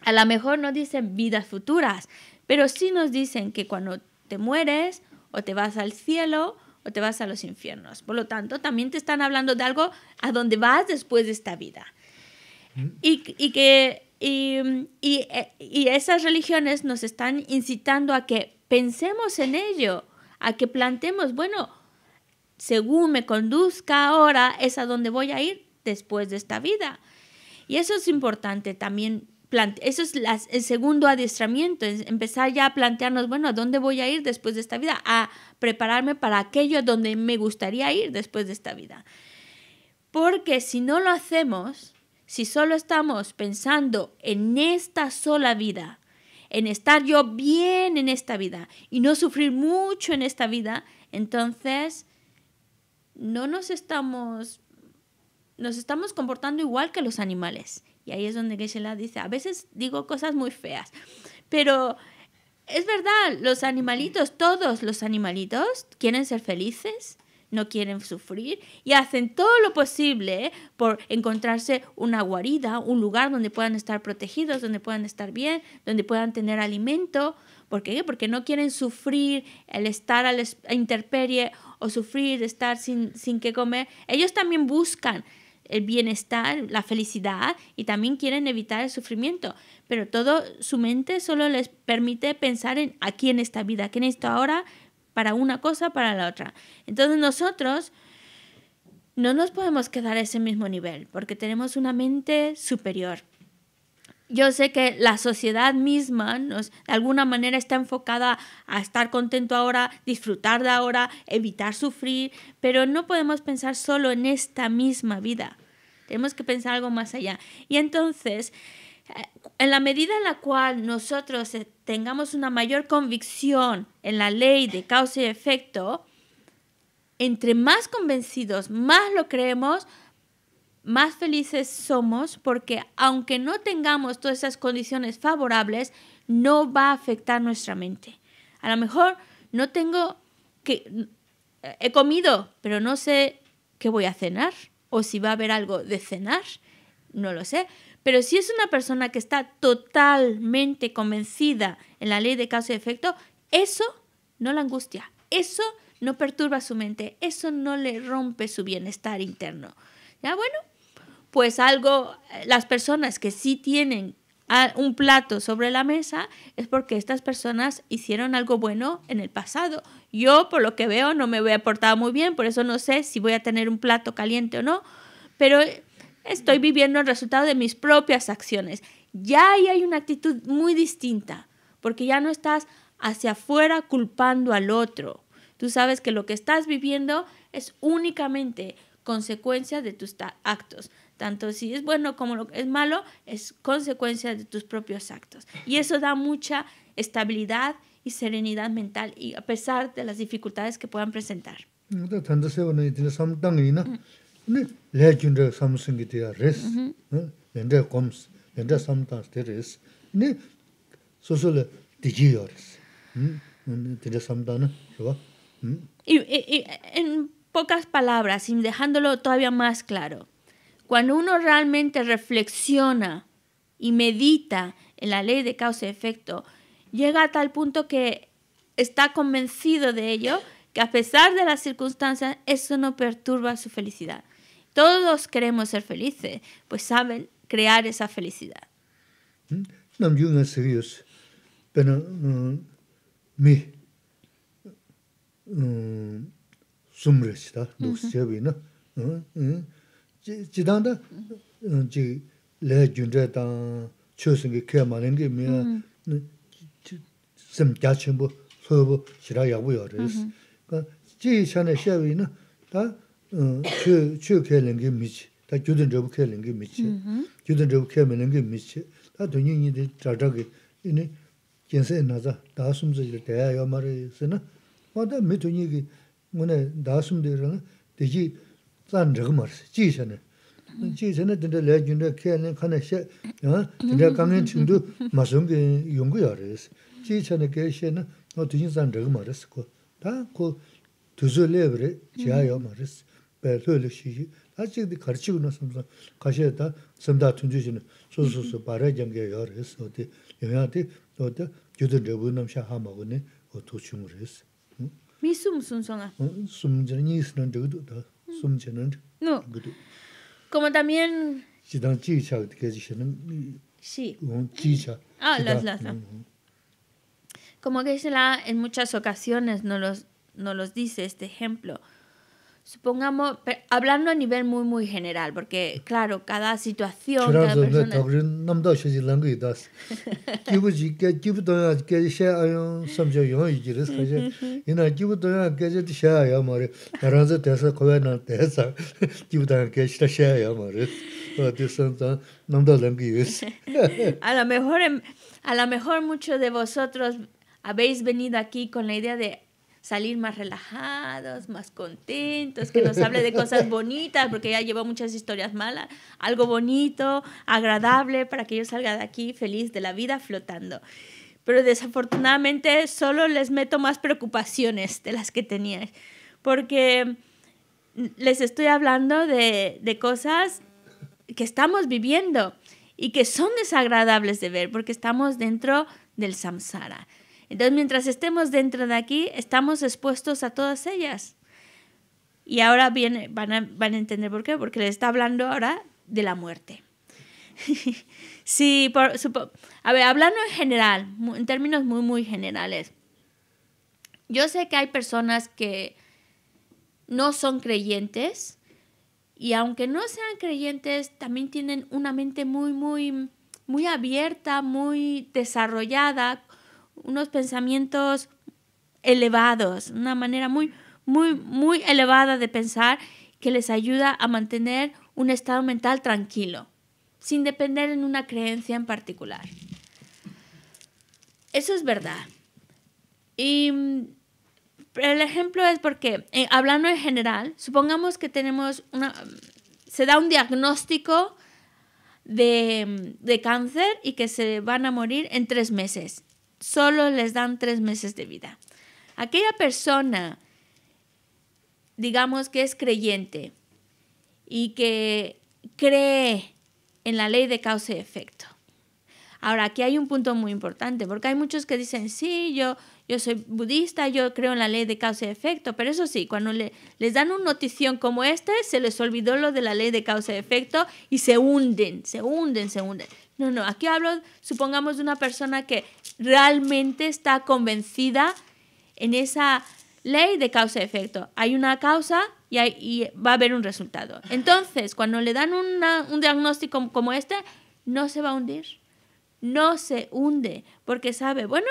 A lo mejor no dicen vidas futuras, pero sí nos dicen que cuando te mueres o te vas al cielo o te vas a los infiernos. Por lo tanto, también te están hablando de algo a donde vas después de esta vida. Mm. Y, que y, y, esas religiones nos están incitando a que pensemos en ello, a que plantemos, bueno, según me conduzca ahora, es a donde voy a ir después de esta vida. Y eso es importante también eso es el segundo adiestramiento, es empezar ya a plantearnos, bueno, ¿a dónde voy a ir después de esta vida? A prepararme para aquello donde me gustaría ir después de esta vida. Porque si no lo hacemos, si solo estamos pensando en esta sola vida, en estar yo bien en esta vida y no sufrir mucho en esta vida, entonces no nos estamos nos estamos comportando igual que los animales y ahí es donde Geshe-la dice, a veces digo cosas muy feas, pero es verdad, los animalitos, todos los animalitos quieren ser felices, no quieren sufrir y hacen todo lo posible por encontrarse una guarida, un lugar donde puedan estar protegidos, donde puedan estar bien, donde puedan tener alimento. ¿Por qué? Porque no quieren sufrir el estar a la intemperie o sufrir estar sin, sin qué comer. Ellos también buscan el bienestar, la felicidad y también quieren evitar el sufrimiento. Pero todo su mente solo les permite pensar en aquí en esta vida, que en ahora para una cosa, para la otra. Entonces nosotros no nos podemos quedar a ese mismo nivel porque tenemos una mente superior yo sé que la sociedad misma de alguna manera está enfocada a estar contento ahora, disfrutar de ahora, evitar sufrir, pero no podemos pensar solo en esta misma vida. Tenemos que pensar algo más allá. Y entonces, eh, en la medida en la cual nosotros eh, tengamos una mayor convicción en la ley de causa y efecto, entre más convencidos, más lo creemos, más felices somos porque aunque no tengamos todas esas condiciones favorables, no va a afectar nuestra mente. A lo mejor no tengo que... He comido, pero no sé qué voy a cenar o si va a haber algo de cenar, no lo sé. Pero si es una persona que está totalmente convencida en la ley de causa y efecto, eso no la angustia, eso no perturba su mente, eso no le rompe su bienestar interno. Ya bueno, pues algo, las personas que sí tienen un plato sobre la mesa es porque estas personas hicieron algo bueno en el pasado. Yo, por lo que veo, no me voy a portar muy bien, por eso no sé si voy a tener un plato caliente o no, pero estoy viviendo el resultado de mis propias acciones. Ya ahí hay una actitud muy distinta, porque ya no estás hacia afuera culpando al otro. Tú sabes que lo que estás viviendo es únicamente consecuencia de tus actos tanto si es bueno como lo, es malo, es consecuencia de tus propios actos. Y eso da mucha estabilidad y serenidad mental, y a pesar de las dificultades que puedan presentar. y, y en pocas palabras, y dejándolo todavía más claro, cuando uno realmente reflexiona y medita en la ley de causa y efecto, llega a tal punto que está convencido de ello, que a pesar de las circunstancias, eso no perturba su felicidad. Todos queremos ser felices, pues saben crear esa felicidad. pero mi 지단다 지 jī léi junzhāi dāng chū sṅgī kheya maa línggī miyā, sṅ khyā chīn bō, sō bō, 미치 yā bō yā rī sī. Ka jī shānā yā 다 wī na, dā chū kheya línggī mīchī, dā gyudan rūp kheya línggī mīchī, gyudan rūp zan zhig mar si, ji se ne. Ji se ne dinda le junda ke ne ka ne she, dinda kangen chindu ma sung gen yung gu ya re si. Ji se ne ke she ne, o di jing zan zhig mar si ku. Da ku tu zu le gu sum chenan no como también si dan chi cha que si chenan sí un chi ah las las como que es la en muchas ocasiones no los no los dice este ejemplo supongamos, hablando a nivel muy, muy general, porque claro, cada situación, cada persona... a lo mejor, a lo mejor muchos de vosotros habéis venido aquí con la idea de salir más relajados, más contentos, que nos hable de cosas bonitas, porque ya llevó muchas historias malas, algo bonito, agradable, para que yo salga de aquí feliz de la vida flotando. Pero desafortunadamente solo les meto más preocupaciones de las que tenía, porque les estoy hablando de, de cosas que estamos viviendo y que son desagradables de ver porque estamos dentro del samsara. Entonces, mientras estemos dentro de aquí, estamos expuestos a todas ellas. Y ahora viene, van, a, entender por qué, porque le está hablando ahora de la muerte. sí, por, a ver, hablando en general, en términos muy, muy generales, yo sé que hay personas que no son creyentes y aunque no sean creyentes, también tienen una mente muy, muy, muy abierta, muy desarrollada unos pensamientos elevados, una manera muy, muy, muy elevada de pensar que les ayuda a mantener un estado mental tranquilo, sin depender en una creencia en particular. Eso es verdad. Y mm, el ejemplo es porque, eh, hablando en general, supongamos que tenemos una... Se da un diagnóstico de, de cáncer y que se van a morir en tres meses solo les dan tres meses de vida. Aquella persona, digamos que es creyente y que cree en la ley de causa y efecto. Ahora, aquí hay un punto muy importante, porque hay muchos que dicen, sí, yo, yo soy budista, yo creo en la ley de causa y efecto, pero eso sí, cuando le, les dan una notición como esta, se les olvidó lo de la ley de causa y efecto y se hunden, se hunden, se hunden. No, no, aquí hablo, supongamos, de una persona que realmente está convencida en esa ley de causa-efecto. Hay una causa y, va a haber un resultado. Entonces, cuando le dan un diagnóstico como este, no se va a hundir. No se hunde porque sabe, bueno,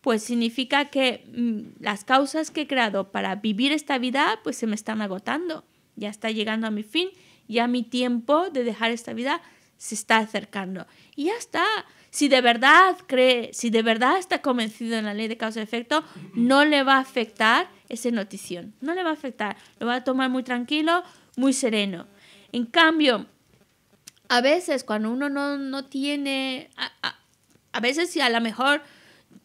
pues significa que mm, las causas que he creado para vivir esta vida, pues se me están agotando. Ya está llegando a mi fin, ya mi tiempo de dejar esta vida se está acercando. Y ya está si de verdad cree, si de verdad está convencido en la ley de causa y efecto, no le va a afectar esa notición. No le va a afectar. Lo va a tomar muy tranquilo, muy sereno. En cambio, a veces cuando uno no, tiene, a, veces si a lo mejor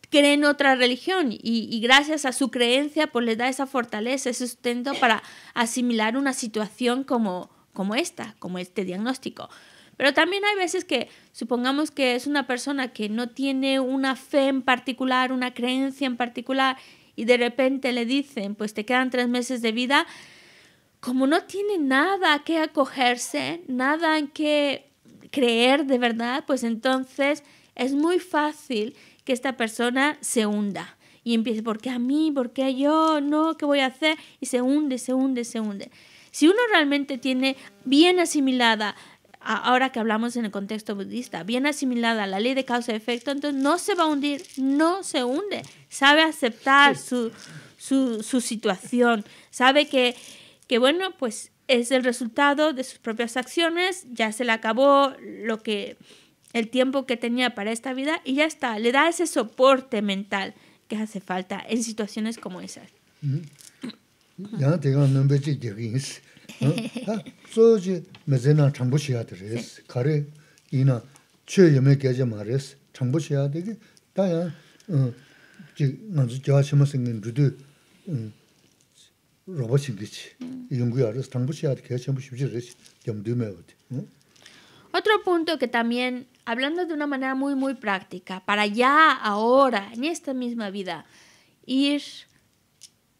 cree en otra religión y, gracias a su creencia pues le da esa fortaleza, ese sustento para asimilar una situación como, como esta, como este diagnóstico. Pero también hay veces que, supongamos que es una persona que no tiene una fe en particular, una creencia en particular, y de repente le dicen, pues te quedan tres meses de vida, como no tiene nada a qué acogerse, nada en qué creer de verdad, pues entonces es muy fácil que esta persona se hunda y empiece, ¿por qué a mí? ¿Por qué yo? No, ¿qué voy a hacer? Y se hunde, se hunde, se hunde. Si uno realmente tiene bien asimilada ahora que hablamos en el contexto budista, bien asimilada a la ley de causa-efecto, y entonces no se va a hundir, no se hunde, sabe aceptar su, su, situación, sabe que, que, bueno, pues es el resultado de sus propias acciones, ya se le acabó lo que el tiempo que tenía para esta vida y ya está, le da ese soporte mental que hace falta en situaciones como esas. Otro punto que también, hablando de una manera muy, muy práctica, para ya, ahora, en esta misma vida, ir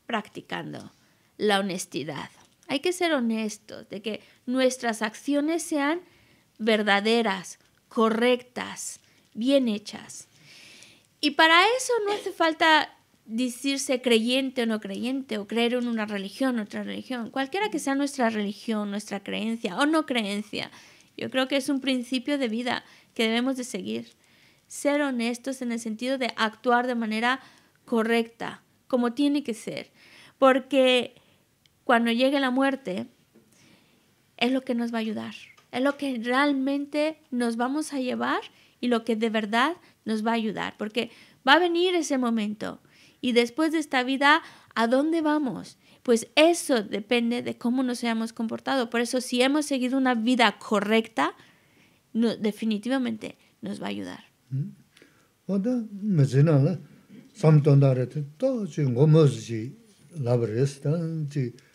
practicando la honestidad. Hay que ser honestos, de que nuestras acciones sean verdaderas, correctas, bien hechas. Y para eso no hace falta decirse creyente o no creyente, o creer en una religión, otra religión, cualquiera que sea nuestra religión, nuestra creencia o no creencia. Yo creo que es un principio de vida que debemos de seguir. Ser honestos en el sentido de actuar de manera correcta, como tiene que ser. Porque cuando llegue la muerte, es lo que nos va a ayudar, es lo que realmente nos vamos a llevar y lo que de verdad nos va a ayudar, porque va a venir ese momento. Y después de esta vida, ¿a dónde vamos? Pues eso depende de cómo nos hayamos comportado. Por eso, si hemos seguido una vida correcta, definitivamente nos va a ayudar. ¿Mm?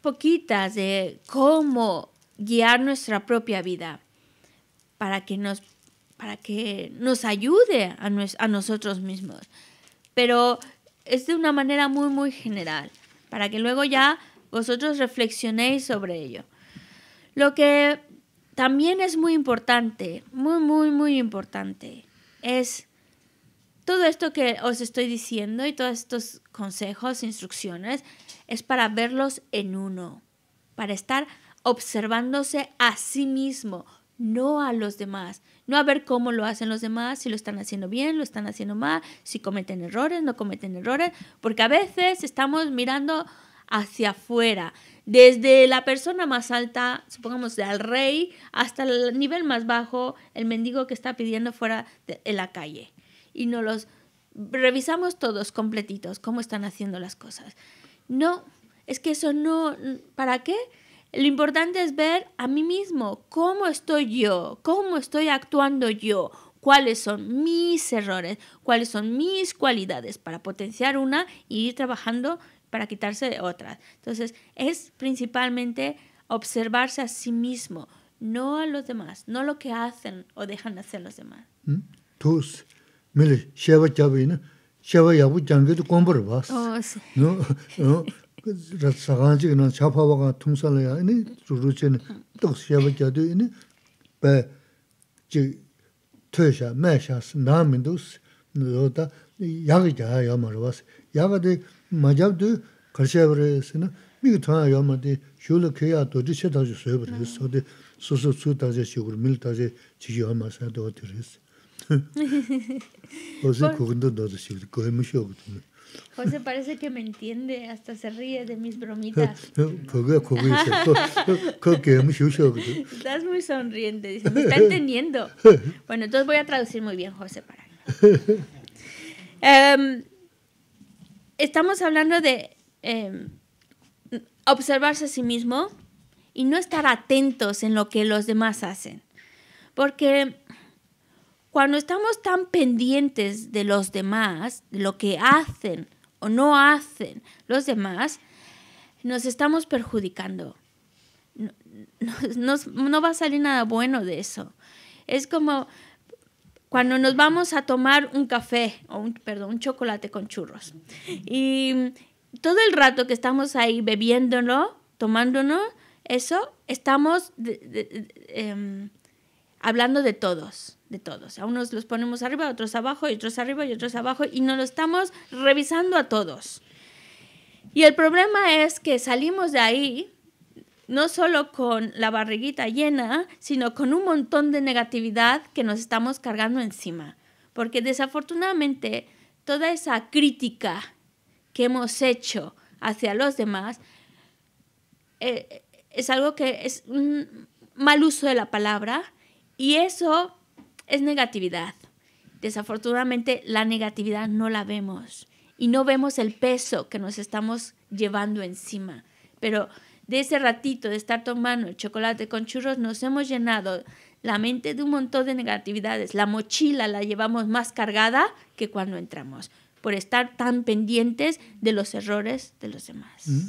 poquitas de cómo guiar nuestra propia vida para que nos, para que nos ayude a, a nosotros mismos. Pero es de una manera muy, muy general, para que luego ya vosotros reflexionéis sobre ello. Lo que también es muy importante, muy, muy, muy importante, es todo esto que os estoy diciendo y todos estos consejos, instrucciones, es para verlos en uno, para estar observándose a sí mismo, no a los demás, no a ver cómo lo hacen los demás, si lo están haciendo bien, lo están haciendo mal, si cometen errores, no cometen errores, porque a veces estamos mirando hacia afuera, desde la persona más alta, supongamos al rey, hasta el nivel más bajo, el mendigo que está pidiendo fuera de, la calle. Y nos los revisamos todos completitos, cómo están haciendo las cosas. No, es que eso no, ¿para qué? Lo importante es ver a mí mismo, cómo estoy yo, cómo estoy actuando yo, cuáles son mis errores, cuáles son mis cualidades para potenciar una y ir trabajando para quitarse otras. Entonces, es principalmente observarse a sí mismo, no a los demás, no lo que hacen o dejan de hacer los demás. ¿Mm? ¿Tus? shewa yabu jangadu gombar vas. Oh, si. No, no, rat sakaanchik na chapa waka thumsala ya, ini, ruru che ne, tuk shewa jadu, ini, bay, jik, tuya sha, may sha, naa mindu, no, da, yaga shigur, mil José parece que me entiende, hasta se ríe de mis bromitas. Estás muy sonriente, me está entendiendo. Bueno, entonces voy a traducir muy bien, José, para em, estamos hablando de em, observarse a sí mismo y no estar atentos en lo que los demás hacen. Porque cuando estamos tan pendientes de los demás, de lo que hacen o no hacen los demás, nos estamos perjudicando. No, no, va a salir nada bueno de eso. Es como cuando nos vamos a tomar un café o un, perdón, un chocolate con churros. Y todo el rato que estamos ahí bebiéndolo, tomándonos, eso, estamos em, hablando de todos de todos. A unos los ponemos arriba, a otros abajo, y otros arriba, y otros abajo, y no lo estamos revisando a todos. Y el problema es que salimos de ahí no solo con la barriguita llena, sino con un montón de negatividad que nos estamos cargando encima. Porque desafortunadamente toda esa crítica que hemos hecho hacia los demás eh, es algo que es un mal uso de la palabra y eso es negatividad. Desafortunadamente la negatividad no la vemos y no vemos el peso que nos estamos llevando encima. Pero de ese ratito de estar tomando el chocolate con churros nos hemos llenado la mente de un montón de negatividades. La mochila la llevamos más cargada que cuando entramos por estar tan pendientes de los errores de los demás. Mm.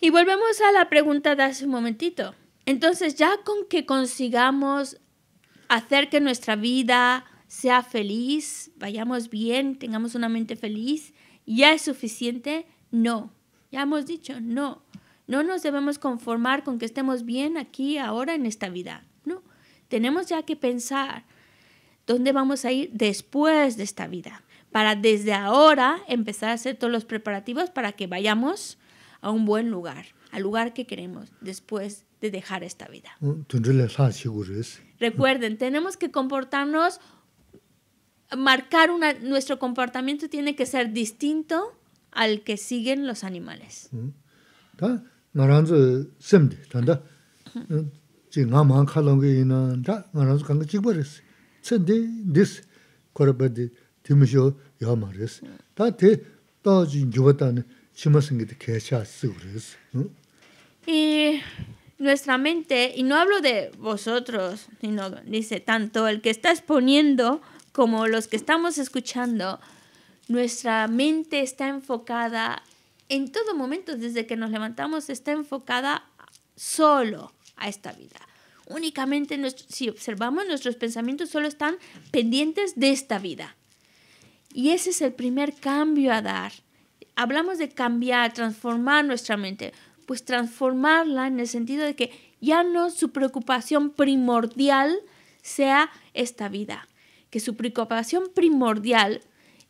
Y volvemos a la pregunta de hace un momentito. Entonces, ya con que consigamos hacer que nuestra vida sea feliz, vayamos bien, tengamos una mente feliz, ¿ya es suficiente? No. Ya hemos dicho, no. No nos debemos conformar con que estemos bien aquí, ahora, en esta vida. No. Tenemos ya que pensar dónde vamos a ir después de esta vida, para desde ahora empezar a hacer todos los preparativos para que vayamos a un buen lugar, al lugar que queremos después de dejar esta vida. Recuerden, tenemos que comportarnos, marcar una, nuestro comportamiento tiene que ser distinto al que siguen los animales. Y nuestra mente, y no hablo de vosotros, sino dice tanto el que está exponiendo como los que estamos escuchando, nuestra mente está enfocada en todo momento, desde que nos levantamos, está enfocada solo a esta vida. Únicamente si observamos, nuestros pensamientos solo están pendientes de esta vida. Y ese es el primer cambio a dar hablamos de cambiar, transformar nuestra mente, pues transformarla en el sentido de que ya no su preocupación primordial sea esta vida, que su preocupación primordial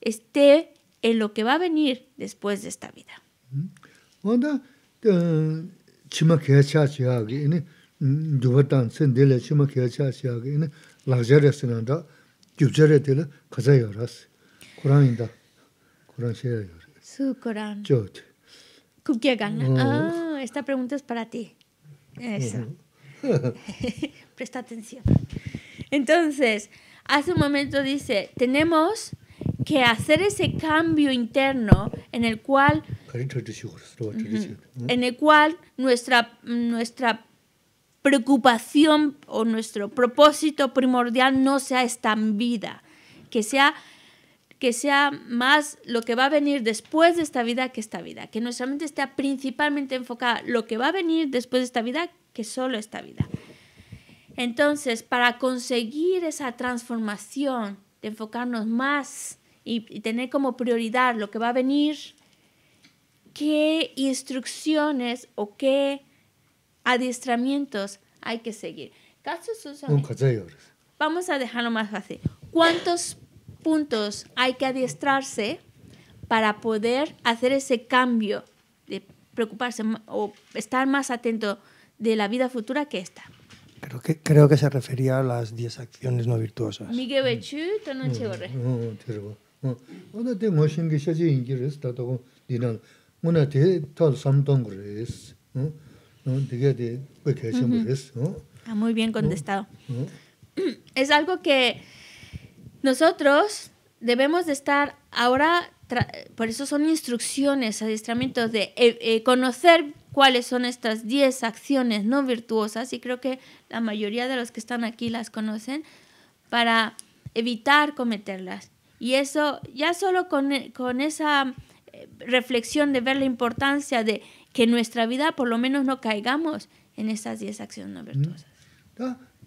esté en lo que va a venir después de esta vida. Mm-hmm. Ah, esta pregunta es para ti. Presta atención. Entonces, hace un momento dice, tenemos que hacer ese cambio interno en el cual en el cual nuestra nuestra preocupación o nuestro propósito primordial no sea esta vida, que sea que sea más lo que va a venir después de esta vida que esta vida, que nuestra mente esté principalmente enfocada lo que va a venir después de esta vida que solo esta vida. Entonces, para conseguir esa transformación de enfocarnos más y, tener como prioridad lo que va a venir, qué instrucciones o qué adiestramientos hay que seguir. Vamos a dejarlo más fácil. ¿Cuántos puntos hay que adiestrarse para poder hacer ese cambio de preocuparse o estar más atento de la vida futura que esta. que, creo que se refería a las 10 acciones no virtuosas. Miguel Bechú mm, mm, mm, pues ah, muy bien contestado. Es algo que nosotros debemos de estar ahora, por eso son instrucciones, adiestramientos de eh, eh, conocer cuáles son estas 10 acciones no virtuosas, y creo que la mayoría de los que están aquí las conocen, para evitar cometerlas. Y eso, ya solo con, eh, con esa reflexión de ver la importancia de que en nuestra vida por lo menos no caigamos en esas 10 acciones no mm. virtuosas.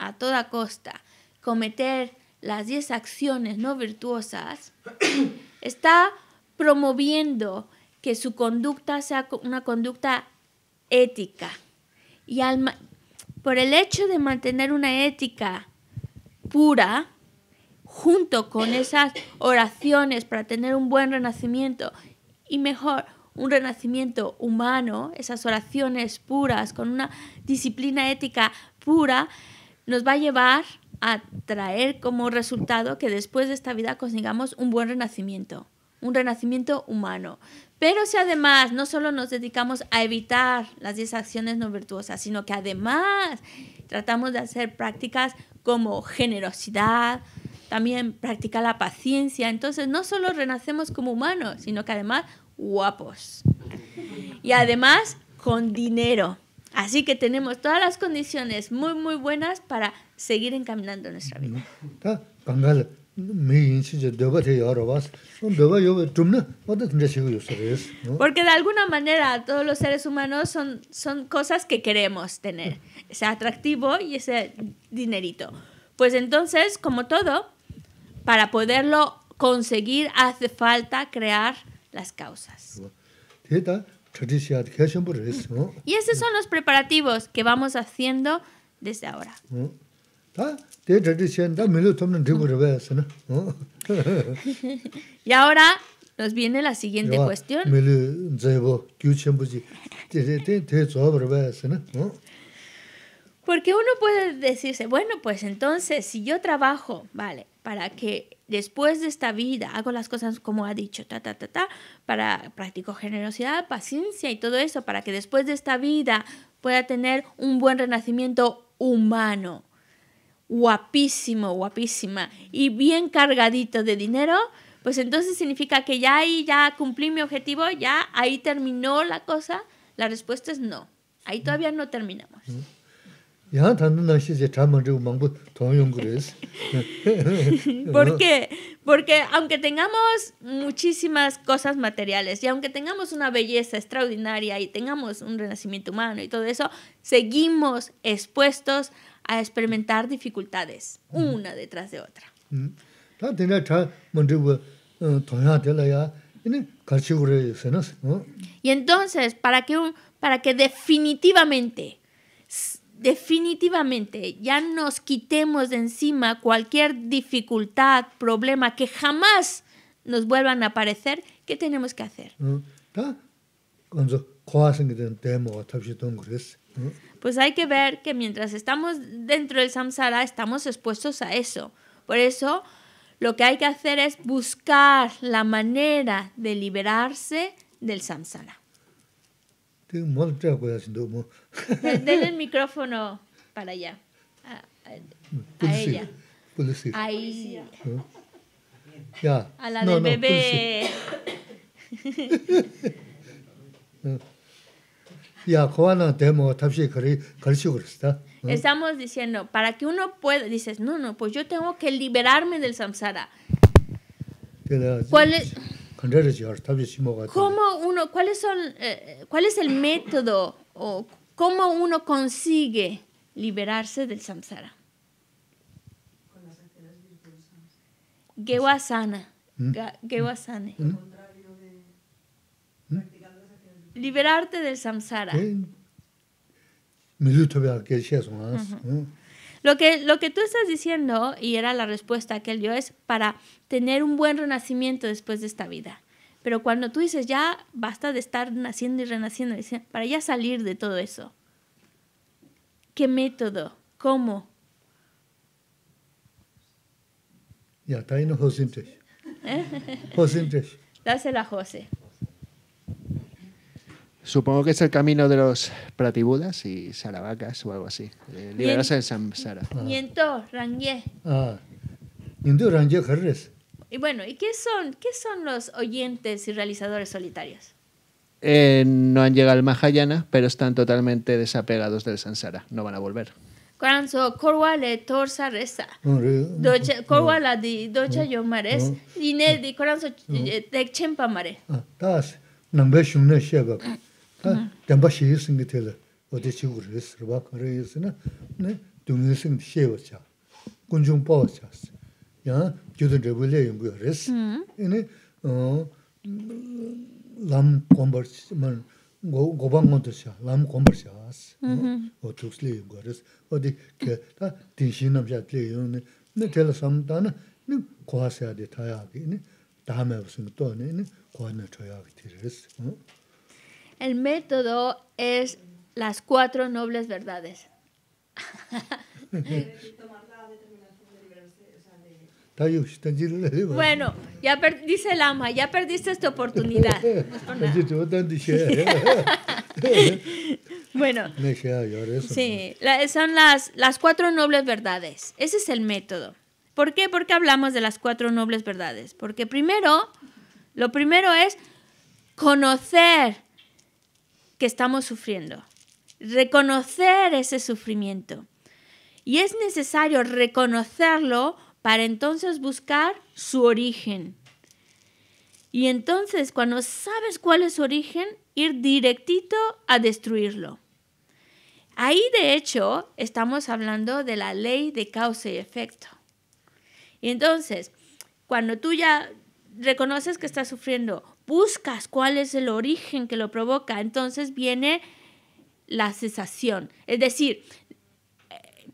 a toda costa cometer las 10 acciones no virtuosas, está promoviendo que su conducta sea una conducta ética. Y por el hecho de mantener una ética pura, junto con esas oraciones para tener un buen renacimiento y mejor, un renacimiento humano, esas oraciones puras, con una disciplina ética pura, nos va a llevar a traer como resultado que después de esta vida consigamos un buen renacimiento, un renacimiento humano. Pero si además no solo nos dedicamos a evitar las 10 acciones no virtuosas, sino que además tratamos de hacer prácticas como generosidad, también practicar la paciencia, entonces no solo renacemos como humanos, sino que además guapos. Y además con dinero. Así que tenemos todas las condiciones muy, muy buenas para seguir encaminando nuestra vida. Porque de alguna manera todos los seres humanos son, son cosas que queremos tener, ese atractivo y ese dinerito. Pues entonces, como todo, para poderlo conseguir hace falta crear las causas. Y esos son los preparativos que vamos haciendo desde ahora. ¿Ah? y ahora nos viene la siguiente cuestión. Porque uno puede decirse, bueno, pues entonces si yo trabajo, vale, para que después de esta vida hago las cosas como ha dicho, ta, ta, ta, ta, para practico generosidad, paciencia y todo eso, para que después de esta vida pueda tener un buen renacimiento humano, guapísimo, guapísima y bien cargadito de dinero, pues entonces significa que ya ahí ya cumplí mi objetivo, ya ahí terminó la cosa. La respuesta es no, ahí todavía no terminamos. ¿Por qué? porque porque aunque tengamos muchísimas cosas materiales y aunque tengamos una belleza extraordinaria y tengamos un renacimiento humano y todo eso seguimos expuestos a experimentar dificultades una detrás de otra. Y entonces para que un, para que definitivamente definitivamente ya nos quitemos de encima cualquier dificultad, problema que jamás nos vuelvan a aparecer, ¿qué tenemos que hacer? Pues hay que ver que mientras estamos dentro del samsara estamos expuestos a eso. Por eso lo que hay que hacer es buscar la manera de liberarse del samsara. Denle el micrófono para allá. A, ella. Ahí. A la del bebé. Ya, Estamos diciendo, para que uno pueda, dices, no, no, pues yo tengo que liberarme del samsara. ¿Cuál es? ¿Cómo uno, ¿cuáles son, eh, eh, ¿Cuál es el método o cómo uno consigue liberarse del samsara? Gewasana. ¿Mm? Gewasane. ¿Mm? ¿Mm? Liberarte del samsara. Uh -huh. Lo que, lo que tú estás diciendo, y era la respuesta que él dio, es para tener un buen renacimiento después de esta vida. Pero cuando tú dices, ya basta de estar naciendo y renaciendo, para ya salir de todo eso, ¿qué método? ¿Cómo? Ya, está ahí no José Dásela a José. Supongo que es el camino de los pratibudas y saravacas o algo así. Eh, liberarse del samsara. Y rangye. Ah. rangye Y bueno, ¿y qué son, qué son los oyentes y realizadores solitarios? Eh, no han llegado al Mahayana, pero están totalmente desapegados del samsara. No van a volver. Coranzo, Corwale, le torsa reza, Corwa la di docha yo mares, y ne di coranzo eh, de chempa mare. Ah, tas, dāmbā shē yūsïngi tēla wadī chīgu rīs, rūwā ka rī yūsï na, dūngi yūsïngi shē watshā, guñchūng pō watshās, yā, gyudu rību lé yungu yu rīs, yīni, lāṃ gōmbar, mār, gōbāṃ gōntu shā, lāṃ gōmbar shās, wā tuks lé yungu wā rīs, wadī kē, dā, dīnshī naṃ shāt lé yungu nī, nī tēla El método es las cuatro nobles verdades. bueno, ya dice el ama, ya perdiste esta oportunidad. bueno, sí, pues. son las, las cuatro nobles verdades. Ese es el método. ¿Por qué? Porque hablamos de las cuatro nobles verdades. Porque primero, lo primero es conocer que estamos sufriendo, reconocer ese sufrimiento. Y es necesario reconocerlo para entonces buscar su origen. Y entonces cuando sabes cuál es su origen, ir directito a destruirlo. Ahí de hecho estamos hablando de la ley de causa y efecto. Y entonces, cuando tú ya reconoces que estás sufriendo buscas cuál es el origen que lo provoca, entonces viene la cesación. Es decir,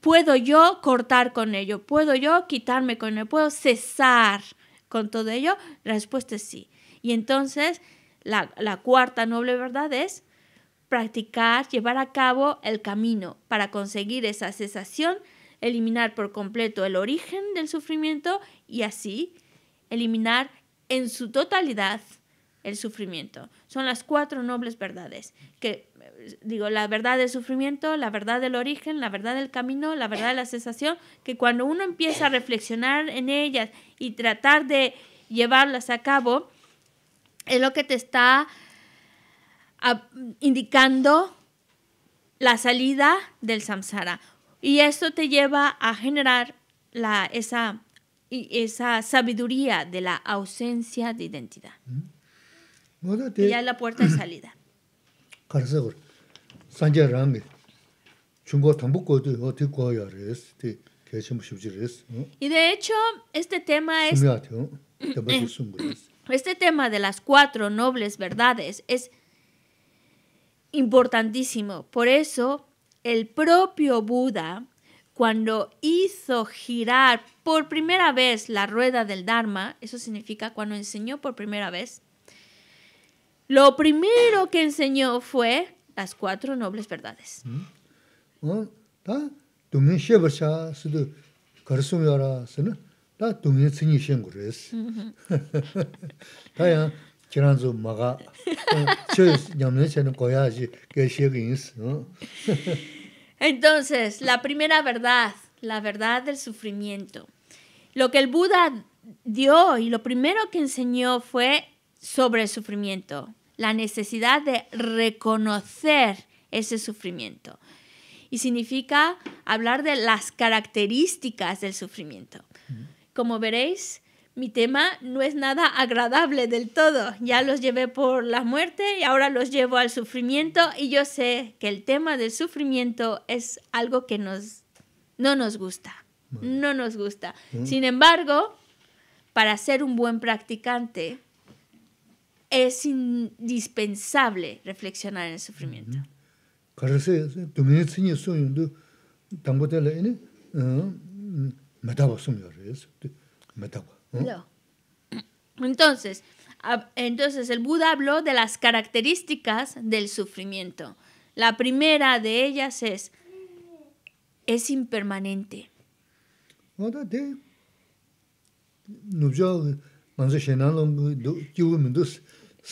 puedo yo cortar con ello, puedo yo quitarme con ello, puedo cesar con todo ello. La respuesta es sí. Y entonces la, cuarta noble verdad es practicar, llevar a cabo el camino para conseguir esa cesación, eliminar por completo el origen del sufrimiento y así eliminar en su totalidad el sufrimiento. Son las cuatro nobles verdades, que digo, la verdad del sufrimiento, la verdad del origen, la verdad del camino, la verdad de la sensación, que cuando uno empieza a reflexionar en ellas y tratar de llevarlas a cabo, es lo que te está ah, indicando la salida del samsara. Y esto te lleva a generar la, esa, esa sabiduría de la ausencia de identidad. Mm y ya la puerta de salida. Y de hecho, este tema es... Este tema de las cuatro nobles verdades es importantísimo. Por eso, el propio Buda, cuando hizo girar por primera vez la rueda del Dharma, eso significa cuando enseñó por primera vez, lo primero que enseñó fue las cuatro nobles verdades. Entonces, la primera verdad, la verdad del sufrimiento. Lo que el Buda dio y lo primero que enseñó fue sobre el sufrimiento, la necesidad de reconocer ese sufrimiento. Y significa hablar de las características del sufrimiento. Como veréis, mi tema no es nada agradable del todo. Ya los llevé por la muerte y ahora los llevo al sufrimiento y yo sé que el tema del sufrimiento es algo que no nos gusta. No nos gusta. Mm. Sin embargo, para ser un buen practicante, es indispensable reflexionar en el sufrimiento. Entonces, entonces, el Buda habló de las características del sufrimiento. La primera de ellas es, es impermanente.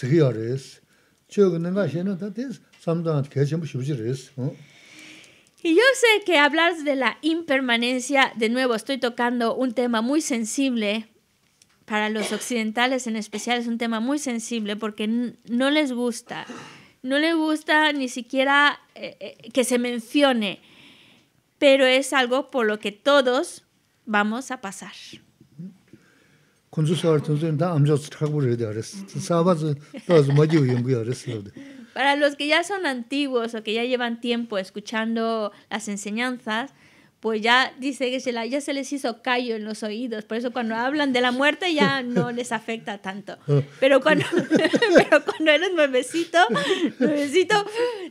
Y yo sé que hablar de la impermanencia, de nuevo estoy tocando un tema muy sensible para los occidentales en especial, es un tema muy sensible porque no les gusta, no les gusta ni siquiera eh, eh, que se mencione, pero es algo por lo que todos vamos a pasar. Para los que ya son antiguos o que ya llevan tiempo escuchando las enseñanzas, pues ya dice que se la, ya se les hizo callo en los oídos, por eso cuando hablan de la muerte ya no les afecta tanto. Ah. Pero cuando, pero cuando eres nuevecito, nuevecito,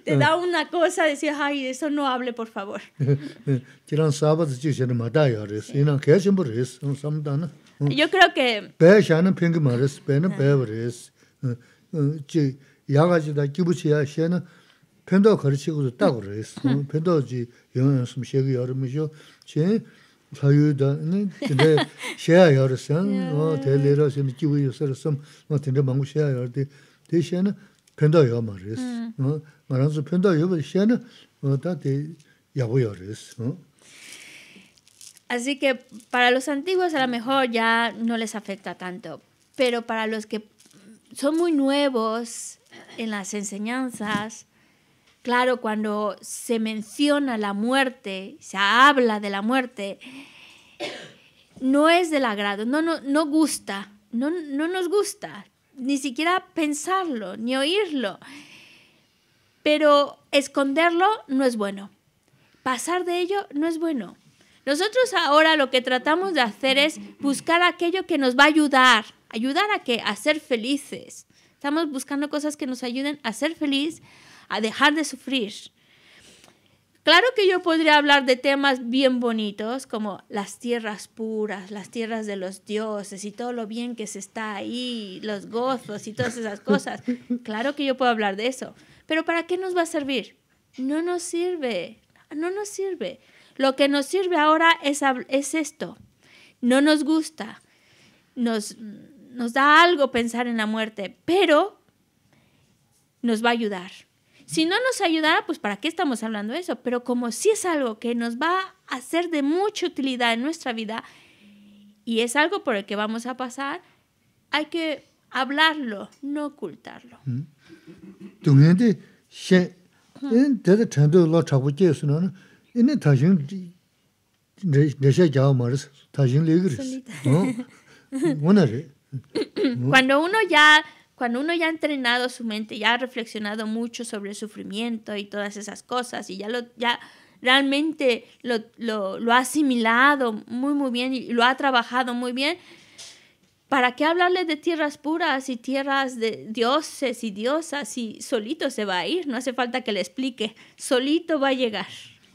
te da ah. una cosa, decir, ay, eso no hable, por favor. yo creo que pe shan pen ge mares pe na pe bres ji ya ga ji da ji ya she na pen do ge ri chi gu da gu re su pen do ji yong yong sum she ge yo ru che sa da ne de she ya yo san o de le ro shen yo se ru sum ma ten de ya yo de de she na yo ma res ma ran su yo ba she na o Así que para los antiguos a lo mejor ya no les afecta tanto, pero para los que son muy nuevos en las enseñanzas, claro, cuando se menciona la muerte, se habla de la muerte, no es del agrado, no, no, no gusta, no, no nos gusta, ni siquiera pensarlo, ni oírlo. Pero esconderlo no es bueno. Pasar de ello no es bueno. Nosotros ahora lo que tratamos de hacer es buscar aquello que nos va a ayudar, ayudar a que a ser felices. Estamos buscando cosas que nos ayuden a ser feliz, a dejar de sufrir. Claro que yo podría hablar de temas bien bonitos como las tierras puras, las tierras de los dioses y todo lo bien que se está ahí, los gozos y todas esas cosas. Claro que yo puedo hablar de eso, pero ¿para qué nos va a servir? No nos sirve, no nos sirve. Lo que nos sirve ahora es, es esto. No nos gusta, nos, nos da algo pensar en la muerte, pero nos va a ayudar. Si no nos ayudara, pues ¿para qué estamos hablando de eso? Pero como si es algo que nos va a hacer de mucha utilidad en nuestra vida y es algo por el que vamos a pasar, hay que hablarlo, no ocultarlo. Mm. Oh, cuando uno ya cuando uno ya ha entrenado su mente ya ha reflexionado mucho sobre el sufrimiento y todas esas cosas y ya lo ya realmente lo, lo ha asimilado muy muy bien y lo ha trabajado muy bien ¿Para qué hablarle de tierras puras y tierras de dioses y diosas si solito se va a ir? No hace falta que le explique, solito va a llegar.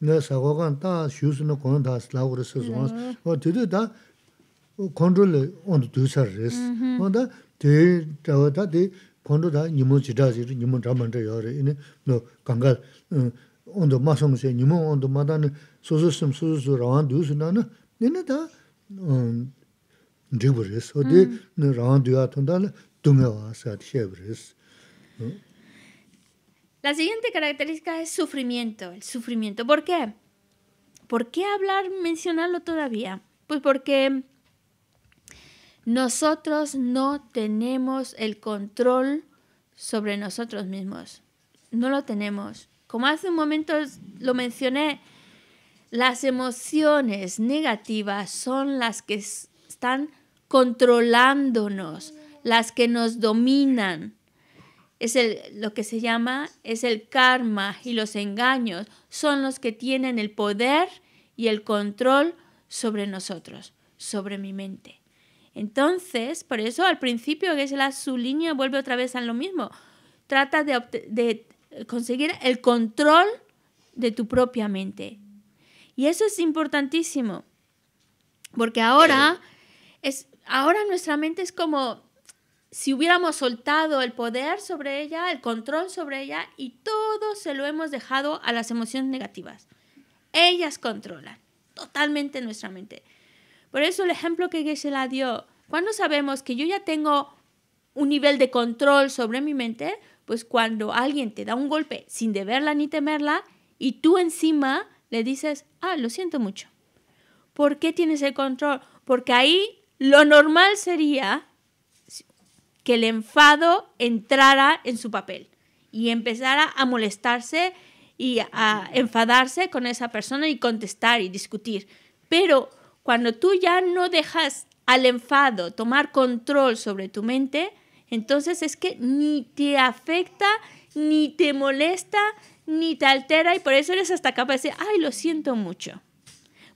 네 사고간 다 슈스노 고는 다 슬라우르스 좀 어, 되도 다 컨트롤 온 두서스 뭐다 데 저다 데 컨트롤 다 니모 지다지 니모 잡만데 요레 이네 너 강가 온도 마성세 니모 온도 마다는 소소스 소소스 라완 두스나는 니네 다 드브르스 어디 너 라완 두야 통달 동해와서 셰브르스 La siguiente característica es sufrimiento. El sufrimiento. ¿Por qué? ¿Por qué hablar, mencionarlo todavía? Pues porque nosotros no tenemos el control sobre nosotros mismos. No lo tenemos. Como hace un momento lo mencioné, las emociones negativas son las que están controlándonos, las que nos dominan es el, lo que se llama, es el karma y los engaños son los que tienen el poder y el control sobre nosotros, sobre mi mente. Entonces, por eso al principio que es la su línea vuelve otra vez a lo mismo. Trata de, conseguir el control de tu propia mente. Y eso es importantísimo, porque ahora, eh. es, ahora nuestra mente es como si hubiéramos soltado el poder sobre ella, el control sobre ella, y todo se lo hemos dejado a las emociones negativas. Ellas controlan totalmente nuestra mente. Por eso el ejemplo que se la dio, cuando sabemos que yo ya tengo un nivel de control sobre mi mente, pues cuando alguien te da un golpe sin deberla ni temerla, y tú encima le dices, ah, lo siento mucho. ¿Por qué tienes el control? Porque ahí lo normal sería que el enfado entrara en su papel y empezara a molestarse y a enfadarse con esa persona y contestar y discutir. Pero cuando tú ya no dejas al enfado tomar control sobre tu mente, entonces es que ni te afecta, ni te molesta, ni te altera y por eso eres hasta capaz de decir, ay, lo siento mucho.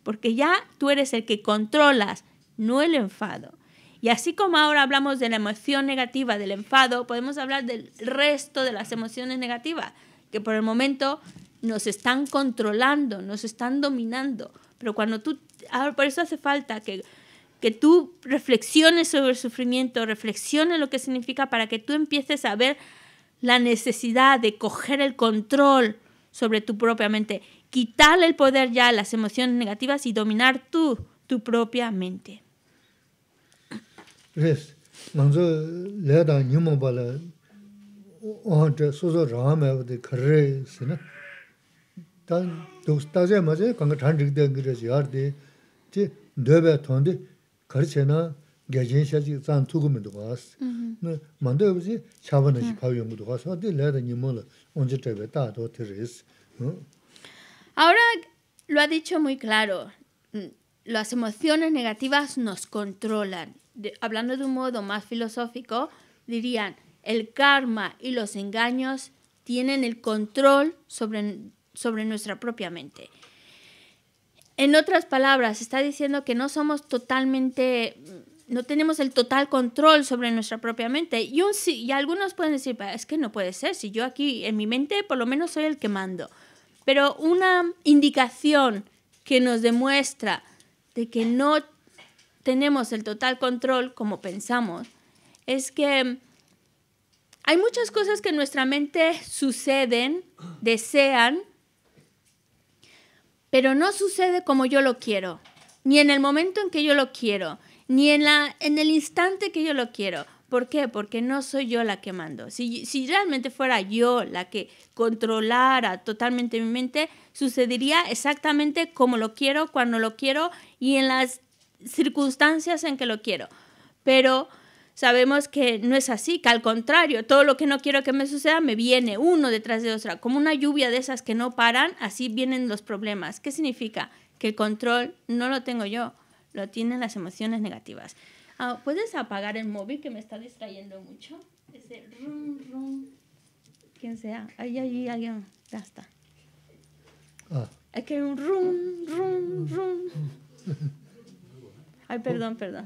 Porque ya tú eres el que controlas, no el enfado. Y así como ahora hablamos de la emoción negativa, del enfado, podemos hablar del resto de las emociones negativas, que por el momento nos están controlando, nos están dominando. Pero cuando tú, por eso hace falta que, que tú reflexiones sobre el sufrimiento, reflexiones lo que significa para que tú empieces a ver la necesidad de coger el control sobre tu propia mente, quitarle el poder ya a las emociones negativas y dominar tú tu propia mente. rēs, nāngzō lē dāng nyūmō bā lē, wāhā tē sōsō rāhā mē wā tē khar rē sē nā, tā dōks tā zē mā zē kāngā tān rīg dāng rē sē yār tē, tē dē bē tōng tē khar chē nā gā jēn shā chī tsaān tūgō mē dōgā nā mā ndō wā zē chā bā nā shī tā tē Ahora lo ha dicho muy claro, las emociones negativas nos controlan hablando de un modo más filosófico, dirían, el karma y los engaños tienen el control sobre, sobre nuestra propia mente. En otras palabras, está diciendo que no somos totalmente, no tenemos el total control sobre nuestra propia mente. Y, y algunos pueden decir, es que no puede ser, si yo aquí en mi mente por lo menos soy el que mando. Pero una indicación que nos demuestra de que no tenemos el total control como pensamos, es que hay muchas cosas que en nuestra mente suceden, desean, pero no sucede como yo lo quiero, ni en el momento en que yo lo quiero, ni en, la, en el instante que yo lo quiero. ¿Por qué? Porque no soy yo la que mando. Si, si realmente fuera yo la que controlara totalmente mi mente, sucedería exactamente como lo quiero, cuando lo quiero y en las circunstancias en que lo quiero. Pero sabemos que no es así, que al contrario, todo lo que no quiero que me suceda me viene uno detrás de otro. como una lluvia de esas que no paran, así vienen los problemas. ¿Qué significa? Que el control no lo tengo yo, lo tienen las emociones negativas. Ah, ¿Puedes apagar el móvil que me está distrayendo mucho? Ese rum, rum. Quien sea. Ahí, ahí, alguien. Ya está. Ah. que un rum, rum, rum. Ay, perdón, perdón.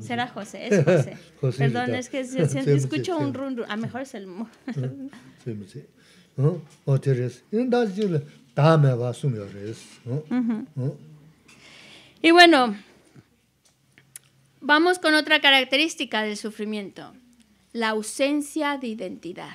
Será José, es José. perdón, es que si, escucho un run, mejor es el Y bueno, vamos con otra característica del sufrimiento, la ausencia de identidad.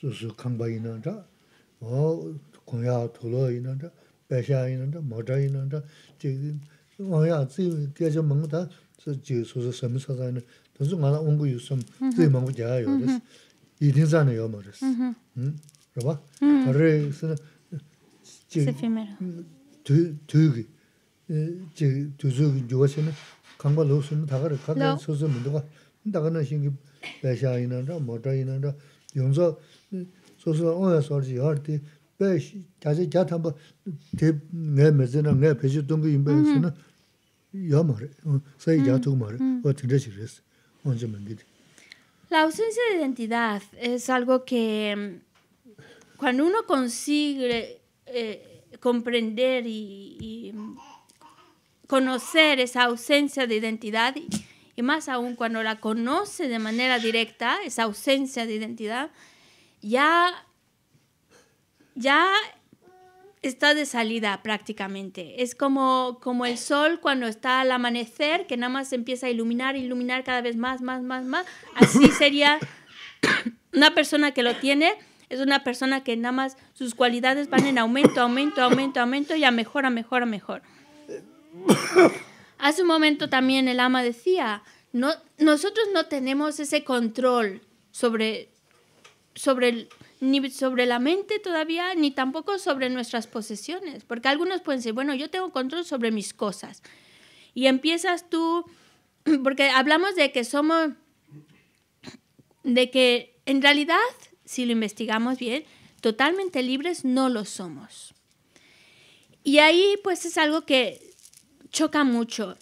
수수 강바 있는 자. 어, 공야 돌어 있는 자. 배샤 있는 자, 모자 있는 자. 지금 뭐야? 지금 계속 먹는 다. 저 수수 섬사자는 도저 말아 온거 있음. 지금 먹고 자요. 이 대사는 요 말이야. 응? 봐봐. 그래서 지금 두두기 제 두수 요새는 강바 로스는 다 그래. 가서 소소 문도가 나가는 신기 배샤 있는 자, 모자 용서 La ausencia de identidad es algo que mm, cuando uno consigue eh, comprender y, mm, conocer esa ausencia de identidad, y más aún cuando la conoce de manera directa, esa ausencia de identidad, ya, ya está de salida prácticamente. Es como, como el sol cuando está al amanecer, que nada más se empieza a iluminar, iluminar cada vez más, más, más, más. Así sería una persona que lo tiene, es una persona que nada más sus cualidades van en aumento, aumento, aumento, aumento y a mejor, mejora, mejor. Hace un momento también el ama decía, no, nosotros no tenemos ese control sobre sobre ni sobre la mente todavía, ni tampoco sobre nuestras posesiones, porque algunos pueden decir, bueno, yo tengo control sobre mis cosas. Y empiezas tú, porque hablamos de que somos, de que en realidad, si lo investigamos bien, totalmente libres no lo somos. Y ahí pues es algo que choca mucho.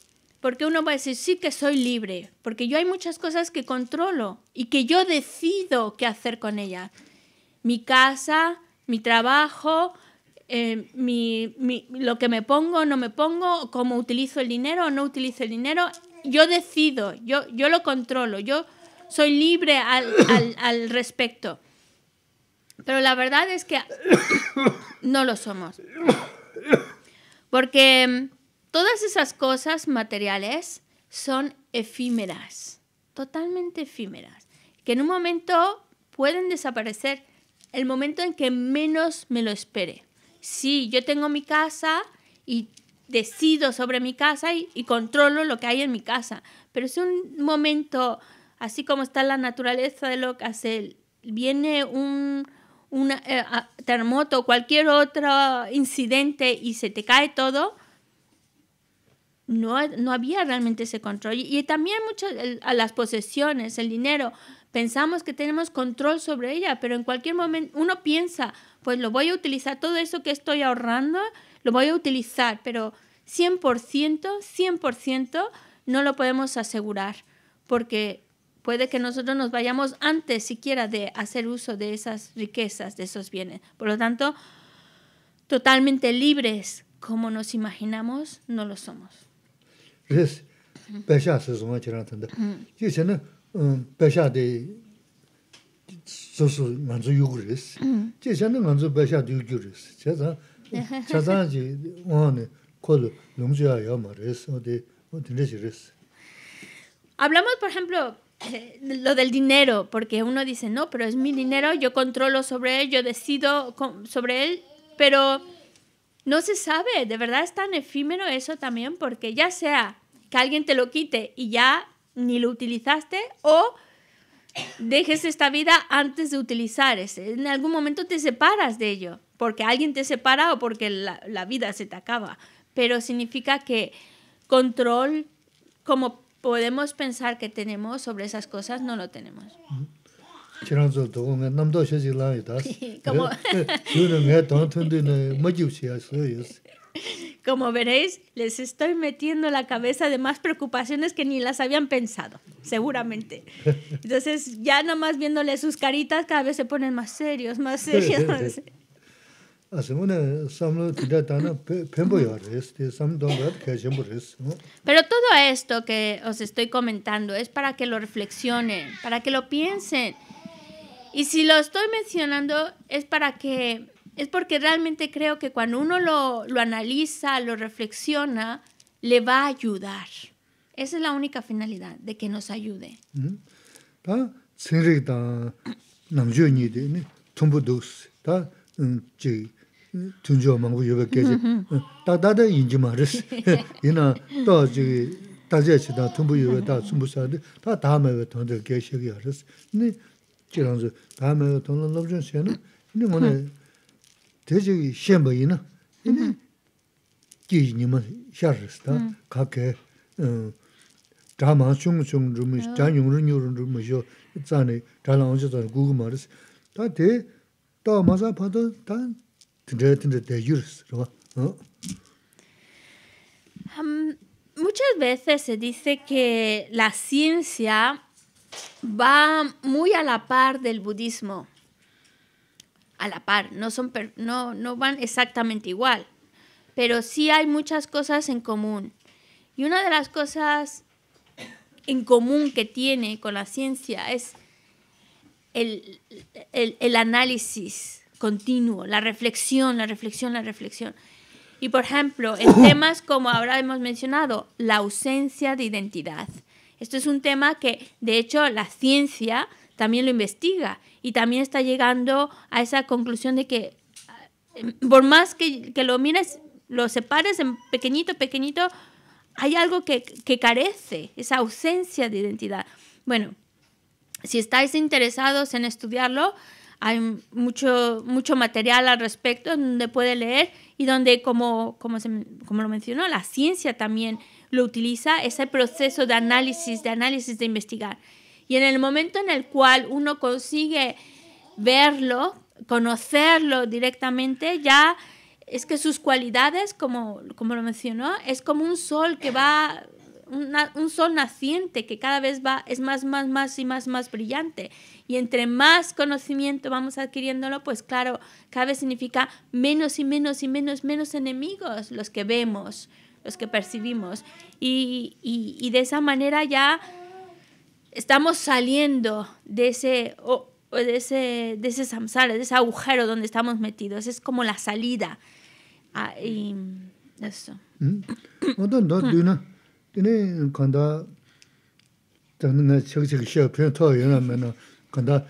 Porque uno va a decir, sí que soy libre, porque yo hay muchas cosas que controlo y que yo decido qué hacer con ellas. Mi casa, mi trabajo, eh, lo que me pongo, o no me pongo, cómo utilizo el dinero o no utilizo el dinero, yo decido, yo, yo lo controlo, yo soy libre al, al respecto. Pero la verdad es que no lo somos. Porque Todas esas cosas materiales son efímeras, totalmente efímeras, que en un momento pueden desaparecer, el momento en que menos me lo espere. sí, yo tengo mi casa y decido sobre mi casa y, controlo lo que hay en mi casa, pero es un momento, así como está la naturaleza de lo que hace, viene un, eh, terremoto o cualquier otro incidente y se te cae todo, no, no había realmente ese control. Y, también muchas a las posesiones, el dinero, pensamos que tenemos control sobre ella, pero en cualquier momento uno piensa, pues lo voy a utilizar, todo eso que estoy ahorrando, lo voy a utilizar, pero 100%, 100% no lo podemos asegurar, porque puede que nosotros nos vayamos antes siquiera de hacer uso de esas riquezas, de esos bienes. Por lo tanto, totalmente libres como nos imaginamos, no lo somos rēs bēshā sē sōngā chirā tāndā. Jī sē nā bēshā dē sō sō ngā tsō yūg rēs. Jī sē nā ngā tsō bēshā dē yūg rēs. Chā tā, chā tā jī ngā nē kō lō lōng chū yā o dē rēs rēs. Hablamos, por ejemplo, eh, lo del dinero, porque uno dice, no, pero es mi dinero, yo controlo sobre él, yo decido sobre él, pero no se sabe, de verdad es tan efímero eso también, porque ya sea que alguien te lo quite y ya ni lo utilizaste o dejes esta vida antes de utilizar ese. En algún momento te separas de ello, porque alguien te separa o porque la, la vida se te acaba. Pero significa que control, como podemos pensar que tenemos sobre esas cosas, no lo tenemos. Como veréis, les estoy metiendo la cabeza de más preocupaciones que ni las habían pensado, seguramente. Entonces, ya nomás viéndole sus caritas, cada vez se ponen más serios, más serios. Pero todo esto que os estoy comentando es para que lo reflexionen, para que lo piensen y si lo estoy mencionando es para que, es porque realmente creo que cuando uno lo, lo analiza, lo reflexiona, le va a ayudar. Esa es la única finalidad, de que nos ayude. 지랑스 다음에 돈을 넣으면 세네 이제 뭐네 대지 시험 보이나 이제 샤르스다 각에 음 다만 충충 좀 있잖아 용런 좀 있어 있잖아 다랑 이제 구글 말스 다대 다마사 파도 다 대유스 Muchas veces se dice que la ciencia va muy a la par del budismo. A la par, no, van exactamente igual, pero sí hay muchas cosas en común. Y una de las cosas en común que tiene con la ciencia es el análisis continuo, la reflexión, la reflexión, la reflexión. Y por ejemplo, en temas como ahora hemos mencionado, la ausencia de identidad. Esto es un tema que, de hecho, la ciencia también lo investiga y también está llegando a esa conclusión de que eh, por más que, que lo mires, lo separes en pequeñito, pequeñito, hay algo que, que carece, esa ausencia de identidad. Bueno, si estáis interesados en estudiarlo, hay mucho, mucho material al respecto donde puede leer y donde, como, como, se, como lo mencionó, la ciencia también lo utiliza, ese proceso de análisis, de análisis, de investigar. Y en el momento en el cual uno consigue verlo, conocerlo directamente, ya es que sus cualidades, como, como lo mencionó, es como un sol que va, un sol naciente que cada vez va, es más, más, más y más, más brillante. Y entre más conocimiento vamos adquiriéndolo, pues claro, cada vez significa menos y menos y menos, menos enemigos los que vemos, los que percibimos y y y de esa manera ya estamos saliendo de ese o de ese de ese hamza de ese agujero donde estamos metidos es como la salida ah, y eso cuando una cuando cuando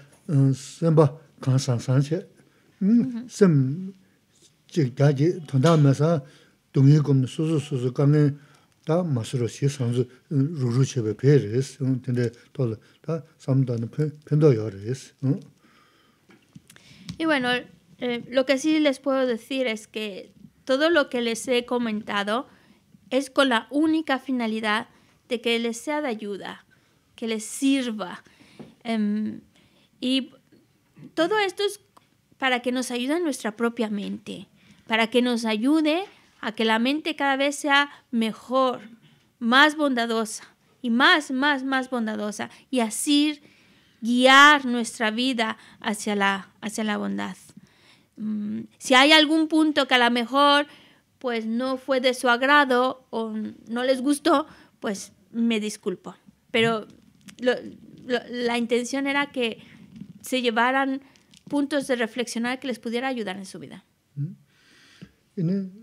se va cansando se se ya que todavía y bueno, eh, lo que sí les puedo decir es que todo lo que les he comentado es con la única finalidad de que les sea de ayuda, que les sirva. Em, y todo esto es para que nos ayude en nuestra propia mente, para que nos ayude a a que la mente cada vez sea mejor, más bondadosa y más, más, más bondadosa y así guiar nuestra vida hacia la, hacia la bondad. Mm, si hay algún punto que a lo mejor pues no fue de su agrado o no les gustó, pues me disculpo. Pero la intención era que se llevaran puntos de reflexionar que les pudiera ayudar en su vida. Mm.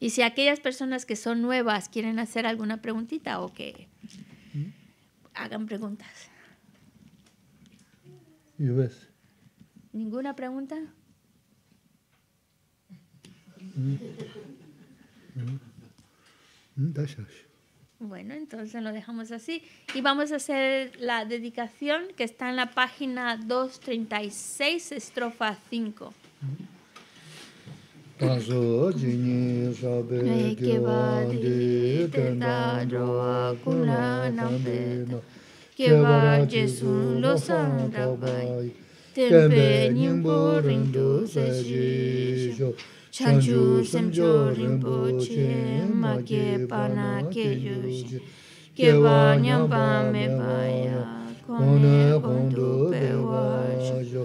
Y si aquellas personas que son nuevas quieren hacer alguna preguntita o que hagan preguntas. ¿Ninguna pregunta? Mm. Mm. Mm, bueno, entonces lo dejamos así y vamos a hacer la dedicación que está en la página 236, estrofa 5. Tansu jini sabbe kiwa di tanda jawa kula nambe na jesu lo san tabai Tempe nyingbo rindu se shi sho Chanchu semcho rinpo che ma ke pa na ke me paya Kone kondu pewa sho